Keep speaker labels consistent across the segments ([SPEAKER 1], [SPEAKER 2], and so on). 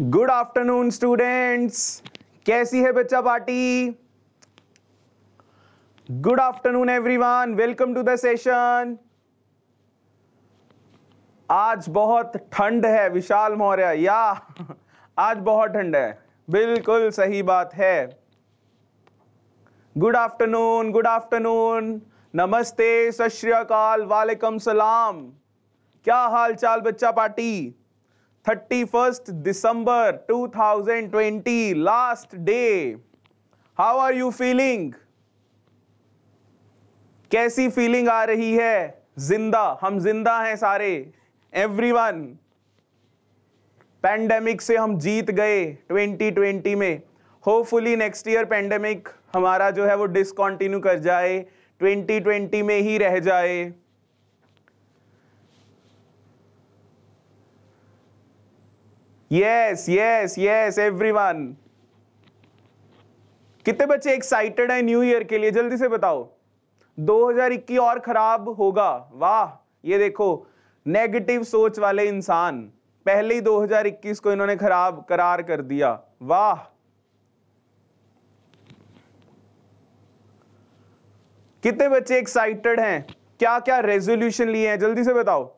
[SPEAKER 1] Good afternoon students कैसी है बच्चा party good afternoon everyone welcome to the session आज बहुत ठंड है विशाल मौर्य या आज बहुत ठंड है बिल्कुल सही बात है गुड आफ्टरनून गुड आफ्टरनून नमस्ते सत अकाल वालेकुम सलाम क्या हाल चाल बच्चा party thirty first December two thousand twenty last day how are you feeling कैसी फीलिंग आ रही है जिंदा हम जिंदा हैं सारे एवरी वन पैंडेमिक से हम जीत गए 2020 में होपफुली नेक्स्ट ईयर पैंडेमिक हमारा जो है वो डिसकॉन्टिन्यू कर जाए 2020 में ही रह जाए यस यस यस एवरीवन कितने बच्चे एक्साइटेड हैं न्यू ईयर के लिए जल्दी से बताओ 2021 और खराब होगा वाह ये देखो नेगेटिव सोच वाले इंसान पहले ही 2021 को इन्होंने खराब करार कर दिया वाह कितने बच्चे एक्साइटेड हैं क्या क्या रेजोल्यूशन लिए हैं जल्दी से बताओ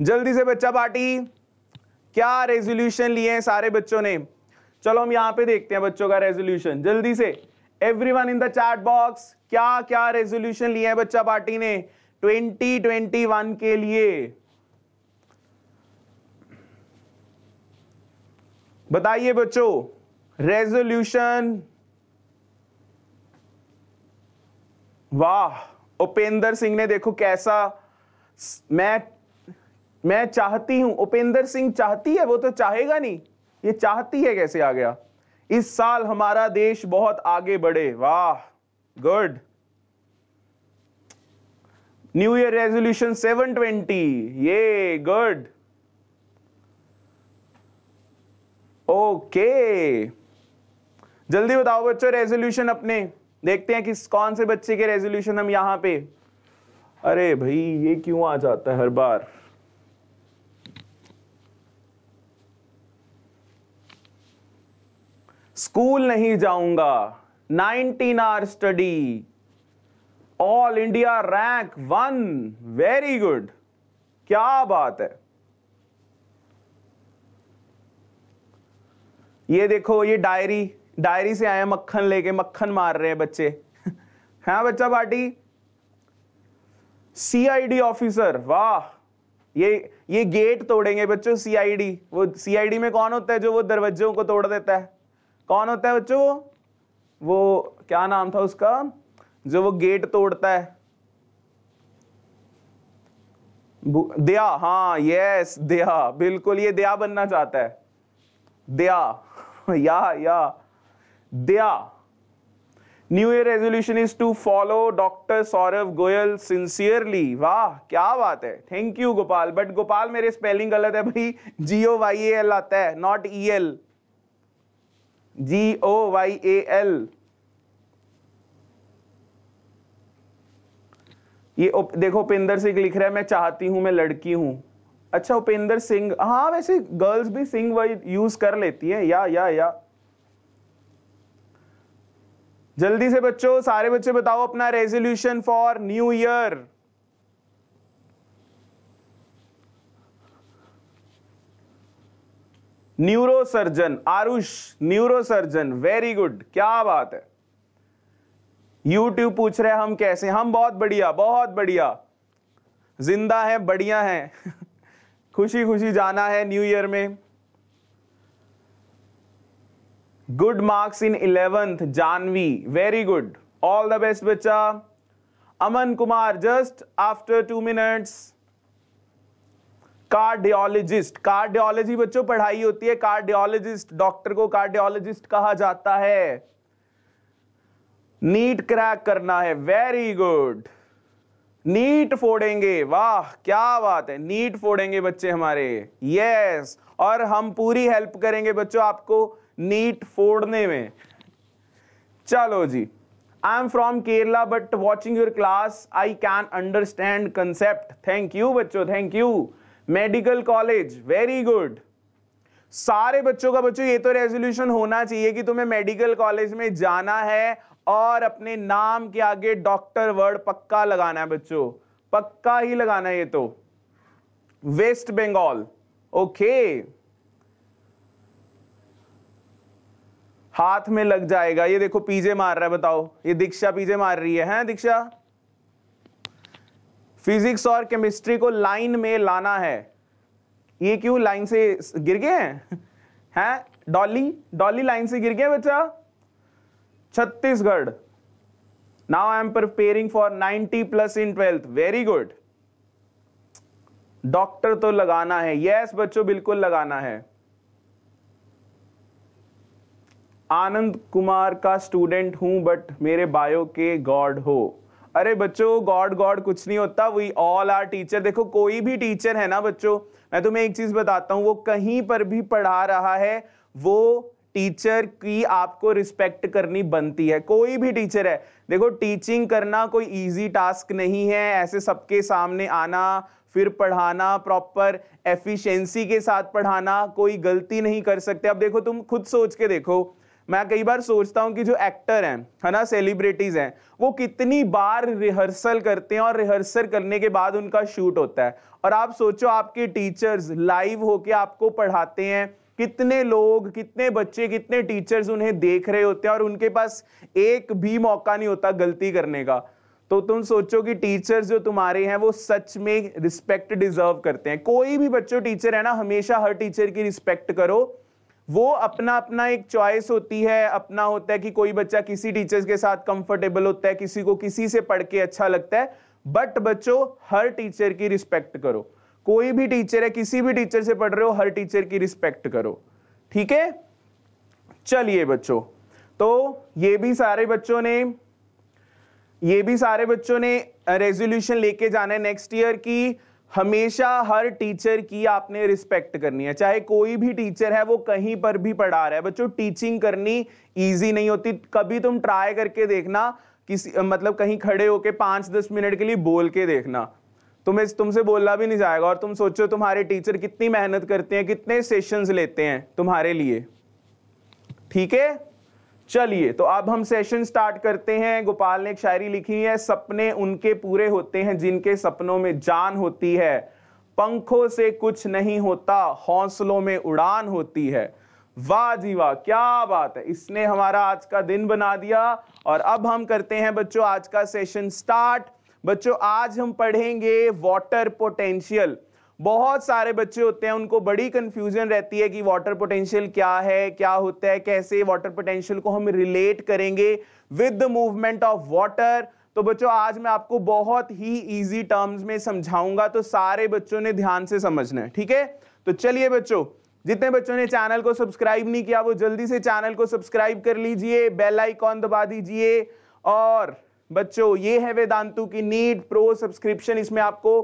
[SPEAKER 1] जल्दी से बच्चा पार्टी क्या रेजोल्यूशन लिए हैं सारे बच्चों ने चलो हम यहां पे देखते हैं बच्चों का रेजोल्यूशन जल्दी से everyone in the chat box क्या क्या रेजोल्यूशन लिए हैं बच्चा पार्टी ने 2021 के लिए बताइए बच्चों रेजोल्यूशन वाह उपेंद्र सिंह ने देखो कैसा मैं मैं चाहती हूं उपेंद्र सिंह चाहती है वो तो चाहेगा नहीं ये चाहती है कैसे आ गया इस साल हमारा देश बहुत आगे बढ़े वाह गुड न्यू ईयर रेजोल्यूशन 720 ये गुड ओके जल्दी बताओ बच्चों रेजोल्यूशन अपने देखते हैं किस कौन से बच्चे के रेजोल्यूशन हम यहां पे अरे भाई ये क्यों आ जाता है हर बार स्कूल नहीं जाऊंगा 19 hour study all India rank one very good क्या बात है ये देखो ये डायरी डायरी से आए मक्खन लेके मक्खन मार रहे हैं बच्चे हैं हाँ बच्चा पार्टी सीआईडी ऑफिसर वाह ये ये गेट तोड़ेंगे बच्चों सीआईडी वो सीआईडी में कौन होता है जो वो दरवाजों को तोड़ देता है कौन होता है बच्चों वो वो क्या नाम था उसका जो वो गेट तोड़ता है दया हाँ यस दया बिल्कुल ये दया बनना चाहता है दया या या दया new year resolution is to follow doctor Saurabh Goyal sincerely वाह क्या बात है thank you Gopal but Gopal मेरे स्पेलिंग गलत है भाई जियो वाई एल आता है not E L G O Y A L ये उप, देखो उपेंद्र सिंह लिख रहा है मैं चाहती हूं मैं लड़की हूं अच्छा उपेंद्र सिंह हाँ वैसे गर्ल्स भी सिंह वही यूज कर लेती है या या या जल्दी से बच्चों सारे बच्चे बताओ अपना resolution for new year neurosurgeon Aarush neurosurgeon very good क्या बात है यूट्यूब पूछ रहे हैं हम कैसे हम बहुत बढ़िया बहुत बढ़िया जिंदा है बढ़िया है खुशी खुशी जाना है न्यू ईयर में good marks in eleventh Janvi very good all the best बच्चा Aman Kumar just after two minutes cardiologist cardiology बच्चों पढ़ाई होती है कार्डियोलॉजिस्ट डॉक्टर को कार्डियोलॉजिस्ट कहा जाता है नीट क्रैक करना है वेरी गुड नीट फोड़ेंगे वाह क्या बात है नीट फोड़ेंगे बच्चे हमारे यस और हम पूरी हेल्प करेंगे बच्चों आपको नीट फोड़ने में चलो जी I am from Kerala but watching your class I can understand concept thank you बच्चों thank you medical college very good सारे बच्चों का बच्चों ये तो रेजोल्यूशन होना चाहिए कि तुम्हें मेडिकल कॉलेज में जाना है और अपने नाम के आगे डॉक्टर वर्ड पक्का लगाना है बच्चों पक्का ही लगाना है ये तो वेस्ट बंगाल ओके हाथ में लग जाएगा ये देखो पीजे मार रहा है बताओ ये दीक्षा पीजे मार रही है हैं दीक्षा फिजिक्स और केमिस्ट्री को लाइन में लाना है ये क्यों लाइन से गिर गए हैं हैं डॉली डॉली लाइन से गिर गए बच्चा Chhattisgarh now I am preparing for 90 plus in twelfth very good doctor तो लगाना है यस yes, बच्चों बिल्कुल लगाना है आनंद कुमार का स्टूडेंट हूं बट मेरे बायो के गॉड हो अरे बच्चों गॉड गॉड कुछ नहीं होता वी ऑल आर टीचर देखो कोई भी टीचर है ना बच्चों मैं तुम्हें एक चीज बताता हूँ वो कहीं पर भी पढ़ा रहा है वो टीचर की आपको रिस्पेक्ट करनी बनती है कोई भी टीचर है देखो टीचिंग करना कोई इजी टास्क नहीं है ऐसे सबके सामने आना फिर पढ़ाना प्रॉपर एफिशिएंसी के साथ पढ़ाना कोई गलती नहीं कर सकते अब देखो तुम खुद सोच के देखो मैं कई बार सोचता हूँ कि जो एक्टर हैं है ना सेलिब्रिटीज़ हैं वो कितनी बार रिहर्सल करते हैं और रिहर्सल करने के बाद उनका शूट होता है और आप सोचो आपके टीचर्स लाइव होके आपको पढ़ाते हैं कितने लोग कितने बच्चे कितने टीचर्स उन्हें देख रहे होते हैं और उनके पास एक भी मौका नहीं होता गलती करने का तो तुम सोचो कि टीचर्स जो तुम्हारे हैं वो सच में रिस्पेक्ट डिजर्व करते हैं कोई भी बच्चों टीचर है ना हमेशा हर टीचर की रिस्पेक्ट करो वो अपना अपना एक चॉइस होती है अपना होता है कि कोई बच्चा किसी टीचर्स के साथ कंफर्टेबल होता है किसी को किसी से पढ़ के अच्छा लगता है बट बच्चों हर टीचर की रिस्पेक्ट करो कोई भी टीचर है किसी भी टीचर से पढ़ रहे हो हर टीचर की रिस्पेक्ट करो ठीक है चलिए बच्चों तो ये भी सारे बच्चों ने ये भी सारे बच्चों ने रेजोल्यूशन लेके जाना है नेक्स्ट ईयर की हमेशा हर टीचर की आपने रिस्पेक्ट करनी है चाहे कोई भी टीचर है वो कहीं पर भी पढ़ा रहा है बच्चों टीचिंग करनी इजी नहीं होती कभी तुम ट्राई करके देखना किसी मतलब कहीं खड़े होके पाँच दस मिनट के लिए बोल के देखना तुम्हें तुमसे बोलना भी नहीं जाएगा और तुम सोचो तुम्हारे टीचर कितनी मेहनत करते हैं कितने सेशंस लेते हैं तुम्हारे लिए ठीक है चलिए तो अब हम सेशन स्टार्ट करते हैं गोपाल ने एक शायरी लिखी है सपने उनके पूरे होते हैं जिनके सपनों में जान होती है पंखों से कुछ नहीं होता हौसलों में उड़ान होती है वाह जी वाह क्या बात है इसने हमारा आज का दिन बना दिया और अब हम करते हैं बच्चों आज का सेशन स्टार्ट बच्चों आज हम पढ़ेंगे वाटर पोटेंशियल बहुत सारे बच्चे होते हैं उनको बड़ी कंफ्यूजन रहती है कि वाटर पोटेंशियल क्या है क्या होता है कैसे वाटर पोटेंशियल को हम रिलेट करेंगे with the movement of water तो बच्चों आज मैं आपको बहुत ही इजी टर्म्स में समझाऊंगा तो सारे बच्चों ने ध्यान से समझना है ठीक है तो चलिए बच्चों जितने बच्चों ने चैनल को सब्सक्राइब नहीं किया वो जल्दी से चैनल को सब्सक्राइब कर लीजिए बेल आइकॉन दबा दीजिए और बच्चों ये है वेदांतु की नीट प्रो सब्सक्रिप्शन इसमें आपको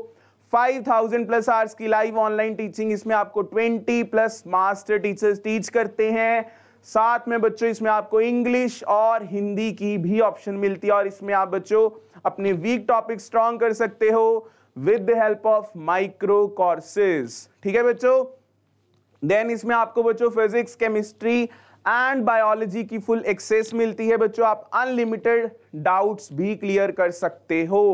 [SPEAKER 1] 5000 प्लस आवर्स की लाइव ऑनलाइन टीचिंग इसमें आपको 20 प्लस मास्टर टीचर्स टीच करते हैं साथ में बच्चों इसमें आपको इंग्लिश और हिंदी की भी ऑप्शन मिलती है और इसमें आप बच्चों अपने वीक टॉपिक स्ट्रॉन्ग कर सकते हो with the help of micro courses ठीक है बच्चों देन इसमें आपको बच्चों फिजिक्स केमिस्ट्री एंड बायोलॉजी की फुल एक्सेस मिलती है बच्चों आप अनलिमिटेड डाउट्स भी क्लियर कर सकते हो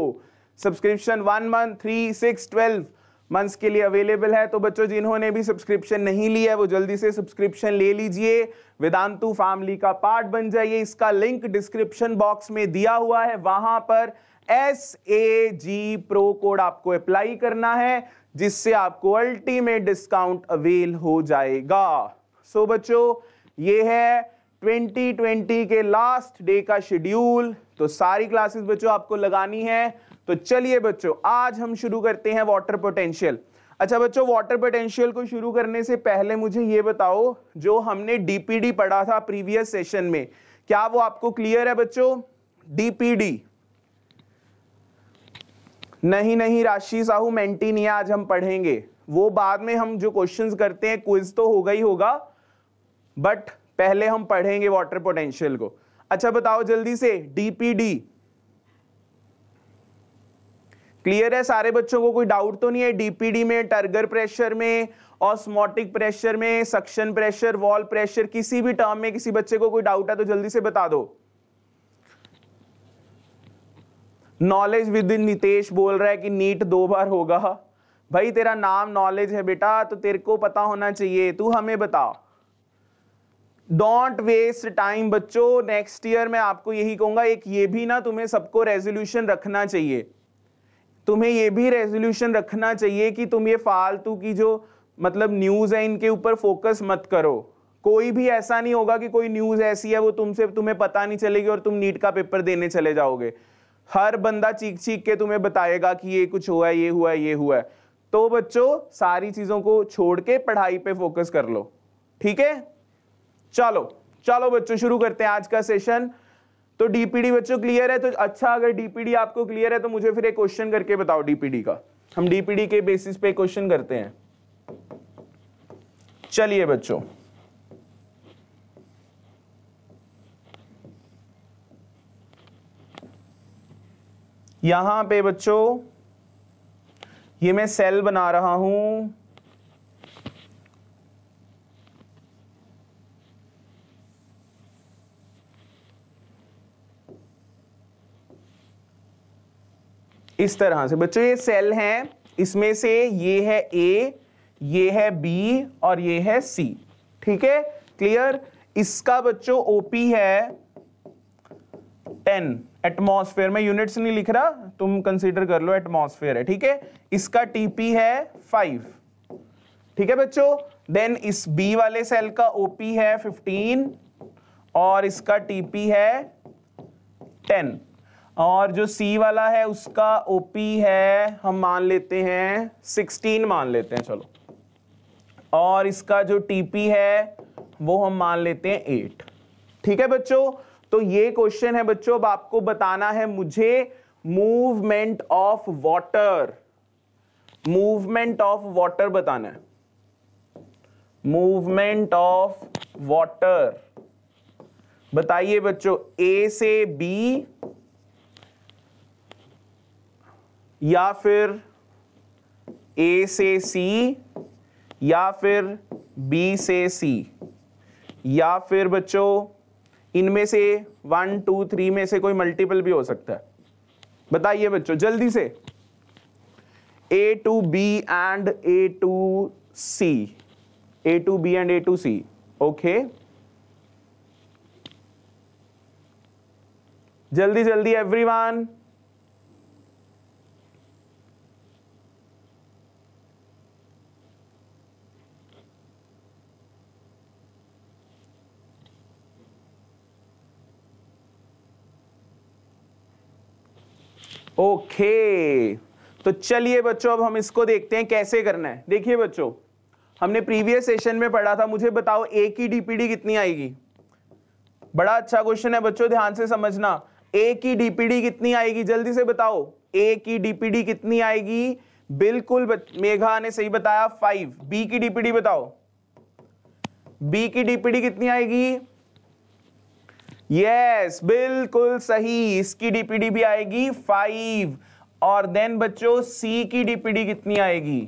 [SPEAKER 1] subscription one month three six twelve months के लिए अवेलेबल है तो बच्चों जिन्होंने भी सब्सक्रिप्शन नहीं लिया है वो जल्दी से सब्सक्रिप्शन ले लीजिए वेदांतु फैमिली का पार्ट बन जाइए इसका लिंक डिस्क्रिप्शन बॉक्स में दिया हुआ है वहां पर S A G pro code आपको अप्लाई करना है जिससे आपको अल्टीमेट डिस्काउंट अवेल हो जाएगा सो so, बच्चों ये है 2020 के लास्ट डे का शेड्यूल तो सारी क्लासेस बच्चों आपको लगानी है तो चलिए बच्चों आज हम शुरू करते हैं वाटर पोटेंशियल अच्छा बच्चों वाटर पोटेंशियल को शुरू करने से पहले मुझे ये बताओ जो हमने डीपीडी पढ़ा था प्रीवियस सेशन में क्या वो आपको क्लियर है बच्चों डीपीडी नहीं नहीं राशि साहू मेंटीनिया आज हम पढ़ेंगे वो बाद में हम जो क्वेश्चंस करते हैं क्विज तो होगा ही होगा बट पहले हम पढ़ेंगे वाटर पोटेंशियल को अच्छा बताओ जल्दी से डीपीडी क्लियर है सारे बच्चों को कोई डाउट तो नहीं है डीपीडी में टर्गर प्रेशर में ऑस्मोटिक प्रेशर में सक्शन प्रेशर वॉल प्रेशर किसी भी टर्म में किसी बच्चे को कोई डाउट है तो जल्दी से बता दो नॉलेज विद इन नितेश बोल रहा है कि नीट दो बार होगा भाई तेरा नाम नॉलेज है बेटा तो तेरे को पता होना चाहिए तू हमें बता डोंट वेस्ट टाइम बच्चों नेक्स्ट ईयर मैं आपको यही कहूंगा एक ये भी ना तुम्हें सबको रेजोल्यूशन रखना चाहिए तुम्हें ये भी रेजोल्यूशन रखना चाहिए कि तुम ये फालतू की जो मतलब न्यूज़ है इनके ऊपर फोकस मत करो कोई भी ऐसा नहीं होगा कि कोई न्यूज़ ऐसी है वो तुमसे तुम्हें पता नहीं चलेगी और तुम नीट का पेपर देने चले जाओगे हर बंदा चीख चीख के तुम्हें बताएगा कि ये कुछ हुआ है ये हुआ है ये हुआ है तो बच्चों सारी चीज़ों को छोड़ के पढ़ाई पे फोकस कर लो ठीक है चलो चलो बच्चों शुरू करते हैं आज का सेशन तो डीपीडी बच्चों क्लियर है तो अच्छा अगर डीपीडी आपको क्लियर है तो मुझे फिर एक क्वेश्चन करके बताओ डीपीडी का हम डीपीडी के बेसिस पे क्वेश्चन करते हैं चलिए बच्चों यहां पे बच्चों ये मैं सेल बना रहा हूं इस तरह से बच्चों ये सेल हैं इसमें से ये है ए ये है बी और ये है सी ठीक है क्लियर इसका बच्चों ओपी है टेन एटमॉस्फेयर में यूनिट्स नहीं लिख रहा तुम कंसीडर कर लो एटमॉस्फेयर है ठीक है इसका टीपी है फाइव ठीक है बच्चों देन इस बी वाले सेल का ओपी है फिफ्टीन और इसका टीपी है टेन और जो C वाला है उसका OP है हम मान लेते हैं 16 मान लेते हैं चलो और इसका जो TP है वो हम मान लेते हैं 8 ठीक है बच्चों तो ये क्वेश्चन है बच्चों अब आपको बताना है मुझे movement of water movement of water बताना है मूवमेंट ऑफ वाटर बताइए बच्चों ए से बी या फिर ए से सी या फिर बी से सी या फिर बच्चों इनमें से वन टू थ्री में से कोई मल्टीपल भी हो सकता है बताइए बच्चों जल्दी से A to B and A to C A to B and A to C okay जल्दी जल्दी एवरीवन ओके तो चलिए बच्चों अब हम इसको देखते हैं कैसे करना है देखिए बच्चों हमने प्रीवियस सेशन में पढ़ा था मुझे बताओ ए की डीपीडी कितनी आएगी बड़ा अच्छा क्वेश्चन है बच्चों ध्यान से समझना ए की डीपीडी कितनी आएगी जल्दी से बताओ ए की डीपीडी कितनी आएगी बिल्कुल मेघा ने सही बताया फाइव बी की डीपीडी बताओ बी की डीपीडी कितनी आएगी यस बिल्कुल सही इसकी डीपीडी भी आएगी फाइव और देन बच्चों सी की डीपीडी कितनी आएगी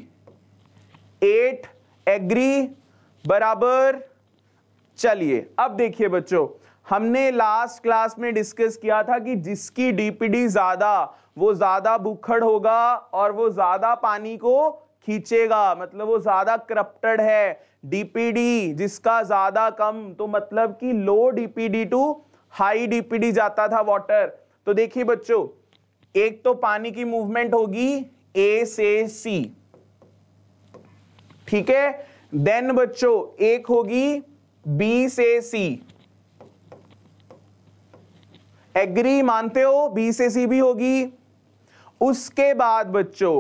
[SPEAKER 1] एट एग्री बराबर चलिए अब देखिए बच्चों हमने लास्ट क्लास में डिस्कस किया था कि जिसकी डीपीडी ज्यादा वो ज्यादा बुखड़ होगा और वो ज्यादा पानी को खींचेगा मतलब वो ज्यादा करप्टेड है डीपीडी जिसका ज्यादा कम तो मतलब कि low DPD to high DPD जाता था वाटर तो देखिए बच्चों एक तो पानी की मूवमेंट होगी ए से सी ठीक है देन बच्चों एक होगी बी से सी एग्री मानते हो बी से सी भी होगी उसके बाद बच्चों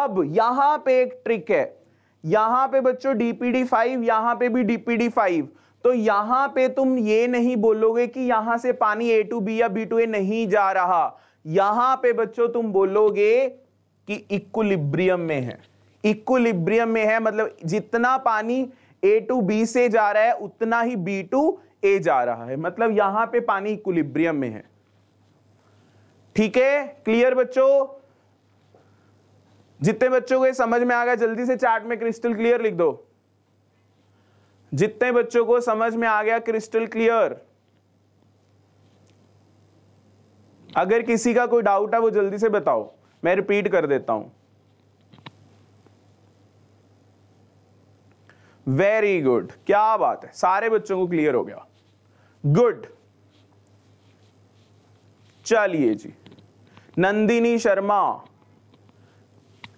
[SPEAKER 1] अब यहां पे एक ट्रिक है यहां पे बच्चों डीपीडी फाइव यहां पे भी डीपीडी फाइव तो यहां पे तुम ये नहीं बोलोगे कि यहां से पानी ए टू बी या बी टू ए नहीं जा रहा यहां पे बच्चों तुम बोलोगे कि इक्विलिब्रियम में है इक्विलिब्रियम में है मतलब जितना पानी ए टू बी से जा रहा है उतना ही बी टू ए जा रहा है मतलब यहां पे पानी इक्विलिब्रियम में है ठीक है क्लियर बच्चों जितने बच्चों को समझ में आ गया जल्दी से चार्ट में क्रिस्टल क्लियर लिख दो जितने बच्चों को समझ में आ गया क्रिस्टल क्लियर अगर किसी का कोई डाउट है वो जल्दी से बताओ मैं रिपीट कर देता हूं वेरी गुड क्या बात है सारे बच्चों को क्लियर हो गया गुड चलिए जी Nandini Sharma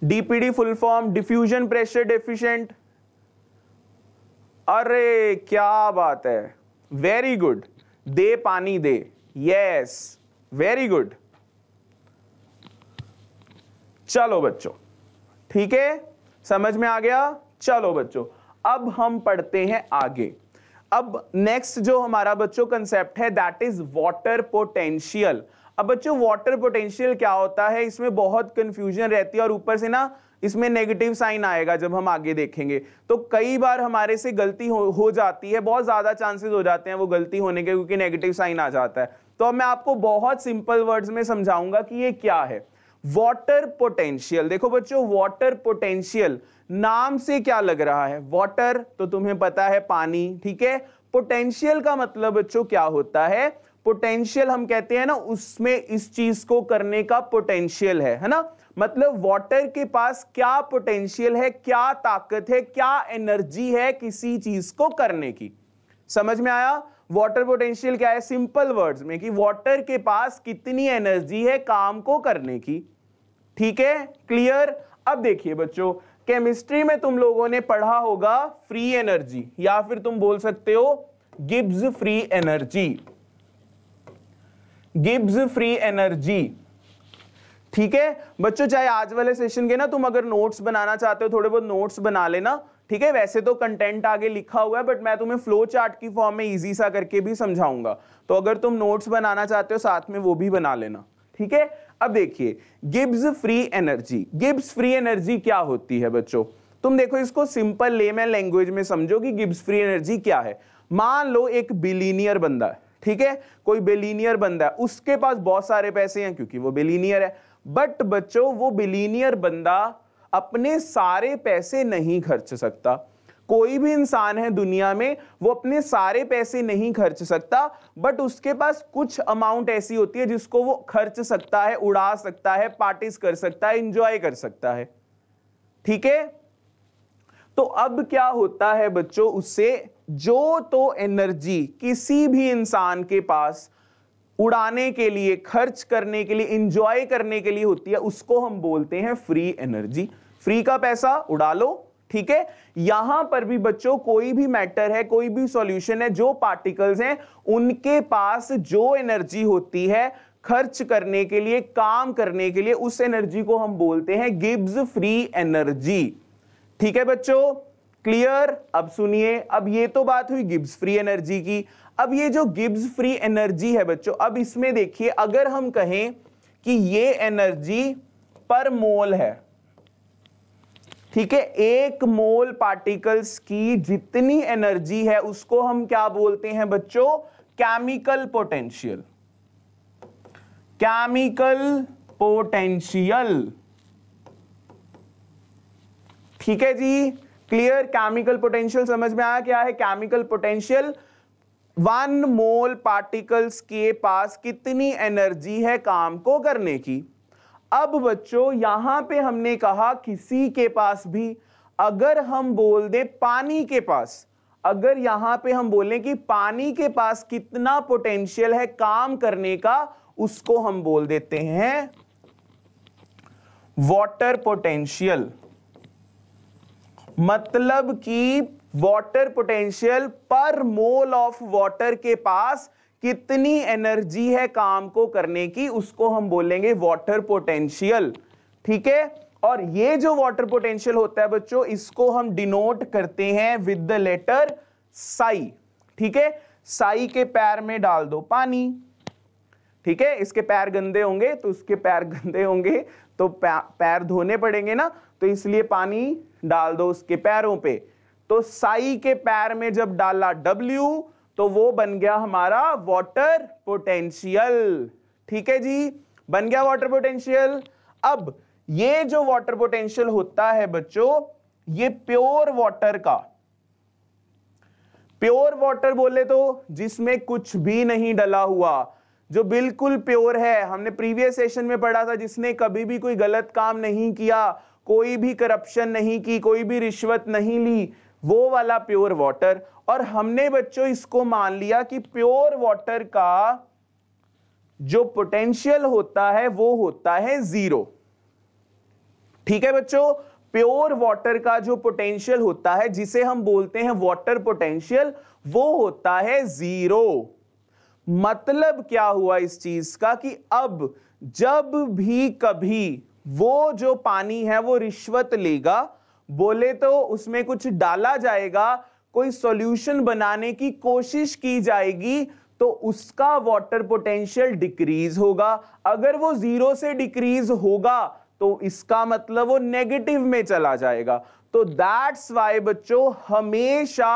[SPEAKER 1] DPD full form diffusion pressure deficient अरे क्या बात है वेरी गुड दे पानी दे यस वेरी गुड चलो बच्चों ठीक है समझ में आ गया चलो बच्चों अब हम पढ़ते हैं आगे अब नेक्स्ट जो हमारा बच्चों कंसेप्ट है दैट इज वाटर पोटेंशियल अब बच्चों वाटर पोटेंशियल क्या होता है इसमें बहुत कंफ्यूजन रहती है और ऊपर से ना इसमें नेगेटिव साइन आएगा जब हम आगे देखेंगे तो कई बार हमारे से गलती हो, हो जाती है बहुत ज़्यादा चांसेस हो जाते हैं वो गलती होने के क्योंकि नेगेटिव साइन आ जाता है तो अब मैं आपको बहुत सिंपल वर्ड्स में समझाऊंगा कि ये क्या है वाटर पोटेंशियल देखो बच्चों वाटर पोटेंशियल नाम से क्या लग रहा है वाटर तो तुम्हें पता है पानी ठीक है पोटेंशियल का मतलब बच्चों क्या होता है पोटेंशियल हम कहते हैं ना उसमें इस चीज को करने का पोटेंशियल है है ना मतलब वाटर के पास क्या पोटेंशियल है क्या ताकत है क्या एनर्जी है किसी चीज को करने की समझ में आया वाटर पोटेंशियल क्या है सिंपल वर्ड्स में कि वाटर के पास कितनी एनर्जी है काम को करने की ठीक है क्लियर अब देखिए बच्चों केमिस्ट्री में तुम लोगों ने पढ़ा होगा फ्री एनर्जी या फिर तुम बोल सकते हो Gibbs free energy Gibbs free energy ठीक है बच्चों चाहे आज वाले सेशन के ना तुम अगर नोट्स बनाना चाहते हो थोड़े बहुत नोट्स बना लेना ठीक है वैसे तो कंटेंट आगे लिखा हुआ है बट मैं तुम्हें फ्लो चार्ट की फॉर्म में इजी सा करके भी समझाऊंगा तो अगर तुम नोट्स बनाना चाहते हो साथ में वो भी बना लेना ठीक है अब देखिए Gibbs free energy Gibbs free energy क्या होती है बच्चों तुम देखो इसको सिंपल लेमैन लैंग्वेज में समझो कि गिब्स फ्री एनर्जी क्या है मान लो एक बिलीनियर बंदा है ठीक है कोई बिलीनियर बंदा है उसके पास बहुत सारे पैसे हैं क्योंकि वो बेलीनियर है बट बच्चों वो बिलीनियर बंदा अपने सारे पैसे नहीं खर्च सकता कोई भी इंसान है दुनिया में वो अपने सारे पैसे नहीं खर्च सकता बट उसके पास कुछ अमाउंट ऐसी होती है जिसको वो खर्च सकता है उड़ा सकता है पार्टीज कर सकता है इंजॉय कर सकता है ठीक है तो अब क्या होता है बच्चों उससे जो तो एनर्जी किसी भी इंसान के पास उड़ाने के लिए खर्च करने के लिए इंजॉय करने के लिए होती है उसको हम बोलते हैं फ्री एनर्जी फ्री का पैसा उड़ा लो ठीक है यहां पर भी बच्चों कोई भी मैटर है कोई भी सॉल्यूशन है जो पार्टिकल्स हैं उनके पास जो एनर्जी होती है खर्च करने के लिए काम करने के लिए उस एनर्जी को हम बोलते हैं गिब्स फ्री एनर्जी ठीक है बच्चों क्लियर अब सुनिए अब ये तो बात हुई गिब्स फ्री एनर्जी की अब ये जो गिब्स फ्री एनर्जी है बच्चों अब इसमें देखिए अगर हम कहें कि ये एनर्जी पर मोल है ठीक है एक मोल पार्टिकल्स की जितनी एनर्जी है उसको हम क्या बोलते हैं बच्चों केमिकल पोटेंशियल केमिकल पोटेंशियल ठीक है जी क्लियर केमिकल पोटेंशियल समझ में आया क्या है chemical potential one mole particles के पास कितनी एनर्जी है काम को करने की अब बच्चों यहां पे हमने कहा किसी के पास भी अगर हम बोल दें पानी के पास अगर यहां पे हम बोलें कि पानी के पास कितना पोटेंशियल है काम करने का उसको हम बोल देते हैं वाटर पोटेंशियल मतलब कि वाटर पोटेंशियल पर मोल ऑफ वाटर के पास कितनी एनर्जी है काम को करने की उसको हम बोलेंगे वाटर पोटेंशियल ठीक है और ये जो वाटर पोटेंशियल होता है बच्चों इसको हम डिनोट करते हैं विद द लेटर साई ठीक है साई के पैर में डाल दो पानी ठीक है इसके पैर गंदे होंगे तो उसके पैर गंदे होंगे तो पैर धोने पड़ेंगे ना तो इसलिए पानी डाल दो उसके पैरों पे तो साई के पैर में जब डाला W तो वो बन गया हमारा वाटर पोटेंशियल ठीक है जी बन गया वाटर पोटेंशियल अब ये जो वाटर पोटेंशियल होता है बच्चों ये प्योर वाटर का प्योर वाटर बोले तो जिसमें कुछ भी नहीं डला हुआ जो बिल्कुल प्योर है हमने प्रीवियस सेशन में पढ़ा था जिसने कभी भी कोई गलत काम नहीं किया कोई भी करप्शन नहीं की कोई भी रिश्वत नहीं ली वो वाला प्योर वाटर और हमने बच्चों इसको मान लिया कि प्योर वाटर का जो पोटेंशियल होता है वो होता है जीरो ठीक है बच्चों प्योर वाटर का जो पोटेंशियल होता है जिसे हम बोलते हैं वाटर पोटेंशियल वो होता है जीरो मतलब क्या हुआ इस चीज का कि अब जब भी कभी वो जो पानी है वो रिश्वत लेगा बोले तो उसमें कुछ डाला जाएगा कोई सॉल्यूशन बनाने की कोशिश की जाएगी तो उसका वाटर पोटेंशियल डिक्रीज होगा अगर वो जीरो से डिक्रीज होगा तो इसका मतलब वो नेगेटिव में चला जाएगा तो दैट्स वाई बच्चों हमेशा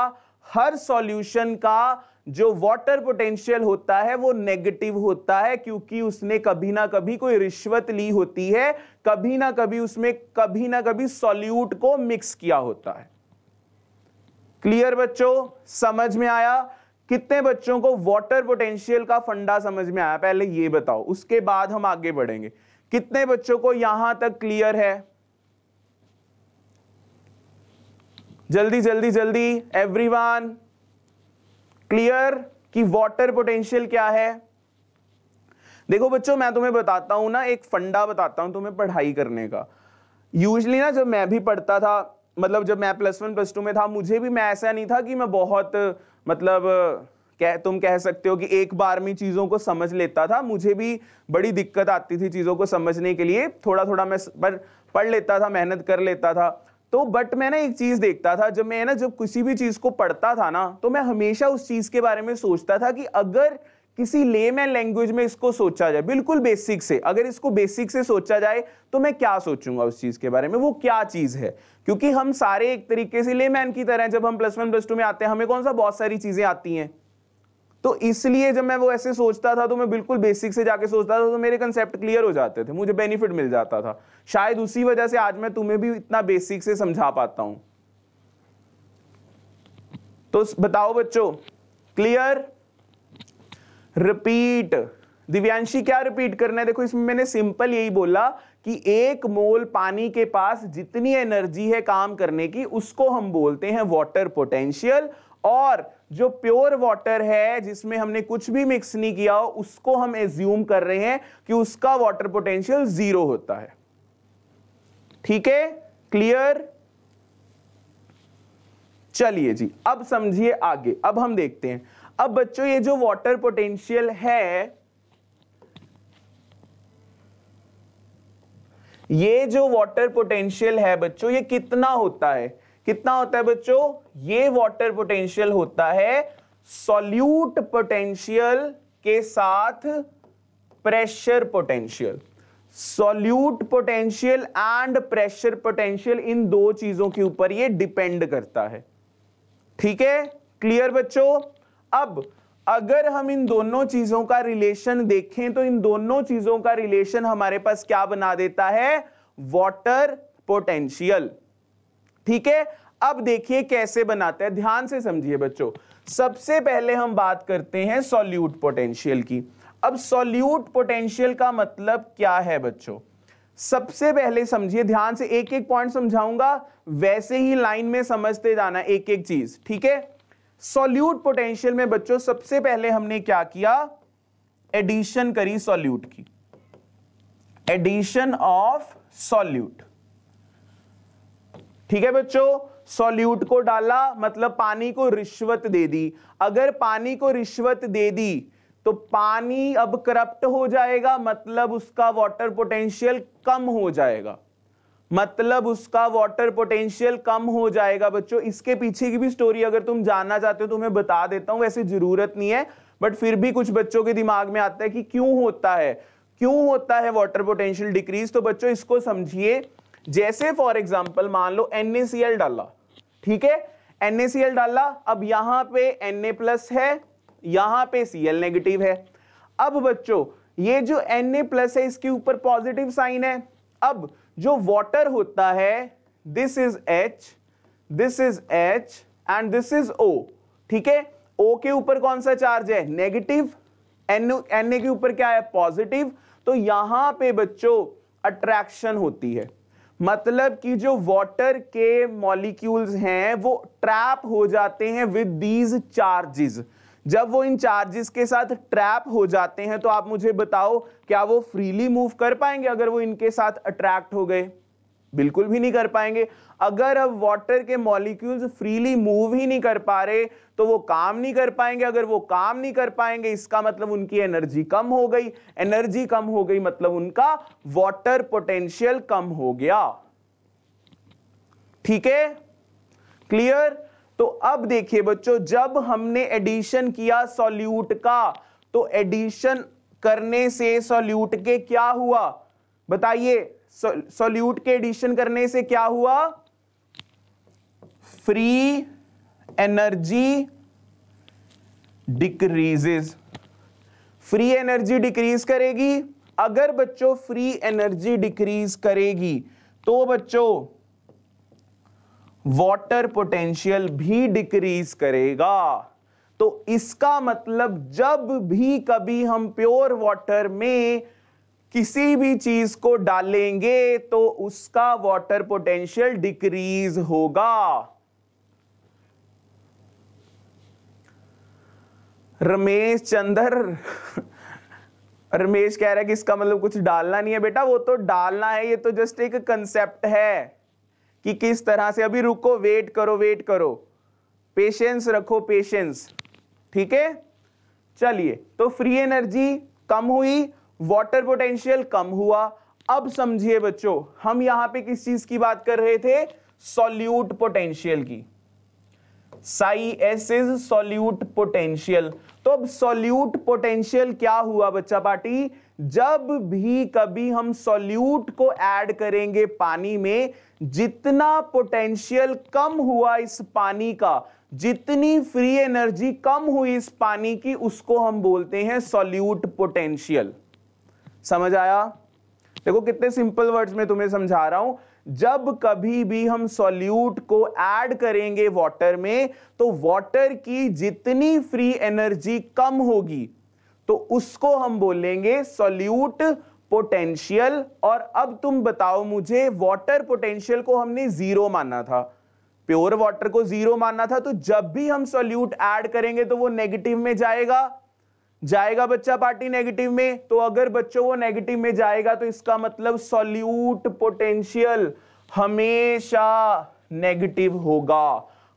[SPEAKER 1] हर सॉल्यूशन का जो वाटर पोटेंशियल होता है वो नेगेटिव होता है क्योंकि उसने कभी ना कभी कोई रिश्वत ली होती है कभी ना कभी उसमें कभी ना कभी सॉल्यूट को मिक्स किया होता है क्लियर बच्चों समझ में आया कितने बच्चों को वाटर पोटेंशियल का फंडा समझ में आया पहले ये बताओ उसके बाद हम आगे बढ़ेंगे कितने बच्चों को यहां तक क्लियर है जल्दी जल्दी जल्दी एवरीवन क्लियर कि वाटर पोटेंशियल क्या है देखो बच्चों मैं तुम्हें बताता हूं ना एक फंडा बताता हूं तुम्हें पढ़ाई करने का यूजली ना जब मैं भी पढ़ता था मतलब जब मैं प्लस वन प्लस टू में था मुझे भी मैं ऐसा नहीं था कि मैं बहुत मतलब कह तुम कह सकते हो कि एक बार में चीज़ों को समझ लेता था मुझे भी बड़ी दिक्कत आती थी चीज़ों को समझने के लिए थोड़ा थोड़ा मैं पर पढ़ लेता था मेहनत कर लेता था तो बट मैं ना एक चीज़ देखता था जब मैं ना जब किसी भी चीज़ को पढ़ता था ना तो मैं हमेशा उस चीज़ के बारे में सोचता था कि अगर किसी लेमैन लैंग्वेज में इसको सोचा जाए बिल्कुल बेसिक से अगर इसको बेसिक से सोचा जाए तो मैं क्या सोचूंगा उस चीज़ के बारे में वो क्या चीज़ है क्योंकि हम सारे एक तरीके से लेमैन की तरह जब हम प्लस वन प्लस टू में आते हैं हमें कौन सा बहुत सारी चीज़ें आती हैं तो इसलिए जब मैं वो ऐसे सोचता था तो मैं बिल्कुल बेसिक से जाके सोचता था तो मेरे कंसेप्ट क्लियर हो जाते थे मुझे बेनिफिट मिल जाता था शायद उसी वजह से आज मैं तुम्हें भी इतना बेसिक से समझा पाता हूं तो बताओ बच्चों क्लियर रिपीट दिव्यांशी क्या रिपीट करना है देखो इसमें मैंने सिंपल यही बोला कि एक मोल पानी के पास जितनी एनर्जी है काम करने की उसको हम बोलते हैं वाटर पोटेंशियल और जो प्योर वाटर है जिसमें हमने कुछ भी मिक्स नहीं किया हो उसको हम एज्यूम कर रहे हैं कि उसका वाटर पोटेंशियल जीरो होता है ठीक है क्लियर चलिए जी अब समझिए आगे अब हम देखते हैं अब बच्चों ये जो वाटर पोटेंशियल है ये जो वाटर पोटेंशियल है बच्चों ये कितना होता है कितना होता है बच्चों ये वाटर पोटेंशियल होता है सॉल्यूट पोटेंशियल के साथ pressure potential solute potential and pressure potential इन दो चीजों के ऊपर ये डिपेंड करता है ठीक है क्लियर बच्चों अब अगर हम इन दोनों चीजों का रिलेशन देखें तो इन दोनों चीजों का रिलेशन हमारे पास क्या बना देता है वाटर पोटेंशियल ठीक है अब देखिए कैसे बनाते हैं ध्यान से समझिए बच्चों सबसे पहले हम बात करते हैं सॉल्यूट पोटेंशियल की अब सॉल्यूट पोटेंशियल का मतलब क्या है बच्चों सबसे पहले समझिए ध्यान से एक एक पॉइंट समझाऊंगा वैसे ही लाइन में समझते जाना एक एक चीज ठीक है सॉल्यूट पोटेंशियल में बच्चों सबसे पहले हमने क्या किया एडिशन करी सॉल्यूट की एडिशन ऑफ सॉल्यूट ठीक है बच्चों सॉल्यूट को डाला मतलब पानी को रिश्वत दे दी अगर पानी को रिश्वत दे दी तो पानी अब करप्ट हो जाएगा मतलब उसका वाटर पोटेंशियल कम हो जाएगा मतलब उसका वाटर पोटेंशियल कम हो जाएगा बच्चों इसके पीछे की भी स्टोरी अगर तुम जानना चाहते हो तो मैं बता देता हूं वैसे जरूरत नहीं है बट फिर भी कुछ बच्चों के दिमाग में आता है कि क्यों होता है क्यों होता है वाटर पोटेंशियल डिक्रीज तो बच्चों इसको समझिए जैसे फॉर एग्जाम्पल मान लो एनएसीएल डाला ठीक है एनएसीएल डाला अब यहां पे एन प्लस है यहां पे सीएल नेगेटिव है अब बच्चों ये जो एन प्लस है इसके ऊपर पॉजिटिव साइन है अब जो वॉटर होता है this is H this is H and this is O ठीक है ओ के ऊपर कौन सा चार्ज है नेगेटिव एन एन के ऊपर क्या है पॉजिटिव तो यहां पे बच्चों अट्रैक्शन होती है मतलब कि जो वाटर के मॉलिक्यूल्स हैं वो ट्रैप हो जाते हैं विद दीज चार्जेस जब वो इन चार्जेस के साथ ट्रैप हो जाते हैं तो आप मुझे बताओ क्या वो फ्रीली मूव कर पाएंगे अगर वो इनके साथ अट्रैक्ट हो गए बिल्कुल भी नहीं कर पाएंगे अगर अब वाटर के मॉलिक्यूल्स फ्रीली मूव ही नहीं कर पा रहे तो वो काम नहीं कर पाएंगे अगर वो काम नहीं कर पाएंगे इसका मतलब उनकी एनर्जी कम हो गई एनर्जी कम हो गई मतलब उनका वाटर पोटेंशियल कम हो गया ठीक है क्लियर तो अब देखिए बच्चों जब हमने एडिशन किया सॉल्यूट का तो एडिशन करने से सॉल्यूट के क्या हुआ बताइए सोल्यूट के एडिशन करने से क्या हुआ free energy decreases free energy decrease करेगी अगर बच्चों फ्री एनर्जी डिक्रीज करेगी तो बच्चों वाटर पोटेंशियल भी डिक्रीज करेगा तो इसका मतलब जब भी कभी हम प्योर वाटर में किसी भी चीज को डालेंगे तो उसका वाटर पोटेंशियल डिक्रीज होगा रमेश चंद्र रमेश कह रहा है कि इसका मतलब कुछ डालना नहीं है बेटा वो तो डालना है ये तो जस्ट एक कंसेप्ट है कि किस तरह से अभी रुको वेट करो वेट करो पेशेंस रखो पेशेंस ठीक है चलिए तो फ्री एनर्जी कम हुई वाटर पोटेंशियल कम हुआ अब समझिए बच्चों हम यहां पे किस चीज की बात कर रहे थे सॉल्यूट पोटेंशियल की psi S is solute potential तो अब सॉल्यूट पोटेंशियल क्या हुआ बच्चा पार्टी जब भी कभी हम सॉल्यूट को ऐड करेंगे पानी में जितना पोटेंशियल कम हुआ इस पानी का जितनी फ्री एनर्जी कम हुई इस पानी की उसको हम बोलते हैं सॉल्यूट पोटेंशियल समझ आया देखो कितने सिंपल वर्ड्स में तुम्हें समझा रहा हूं जब कभी भी हम सॉल्यूट को ऐड करेंगे वाटर में तो वाटर की जितनी फ्री एनर्जी कम होगी तो उसको हम बोलेंगे सॉल्यूट पोटेंशियल और अब तुम बताओ मुझे वाटर पोटेंशियल को हमने जीरो माना था प्योर वाटर को जीरो माना था तो जब भी हम सॉल्यूट ऐड करेंगे तो वो नेगेटिव में जाएगा जाएगा बच्चा पार्टी नेगेटिव में तो अगर बच्चों वो नेगेटिव में जाएगा तो इसका मतलब सॉल्यूट पोटेंशियल हमेशा नेगेटिव होगा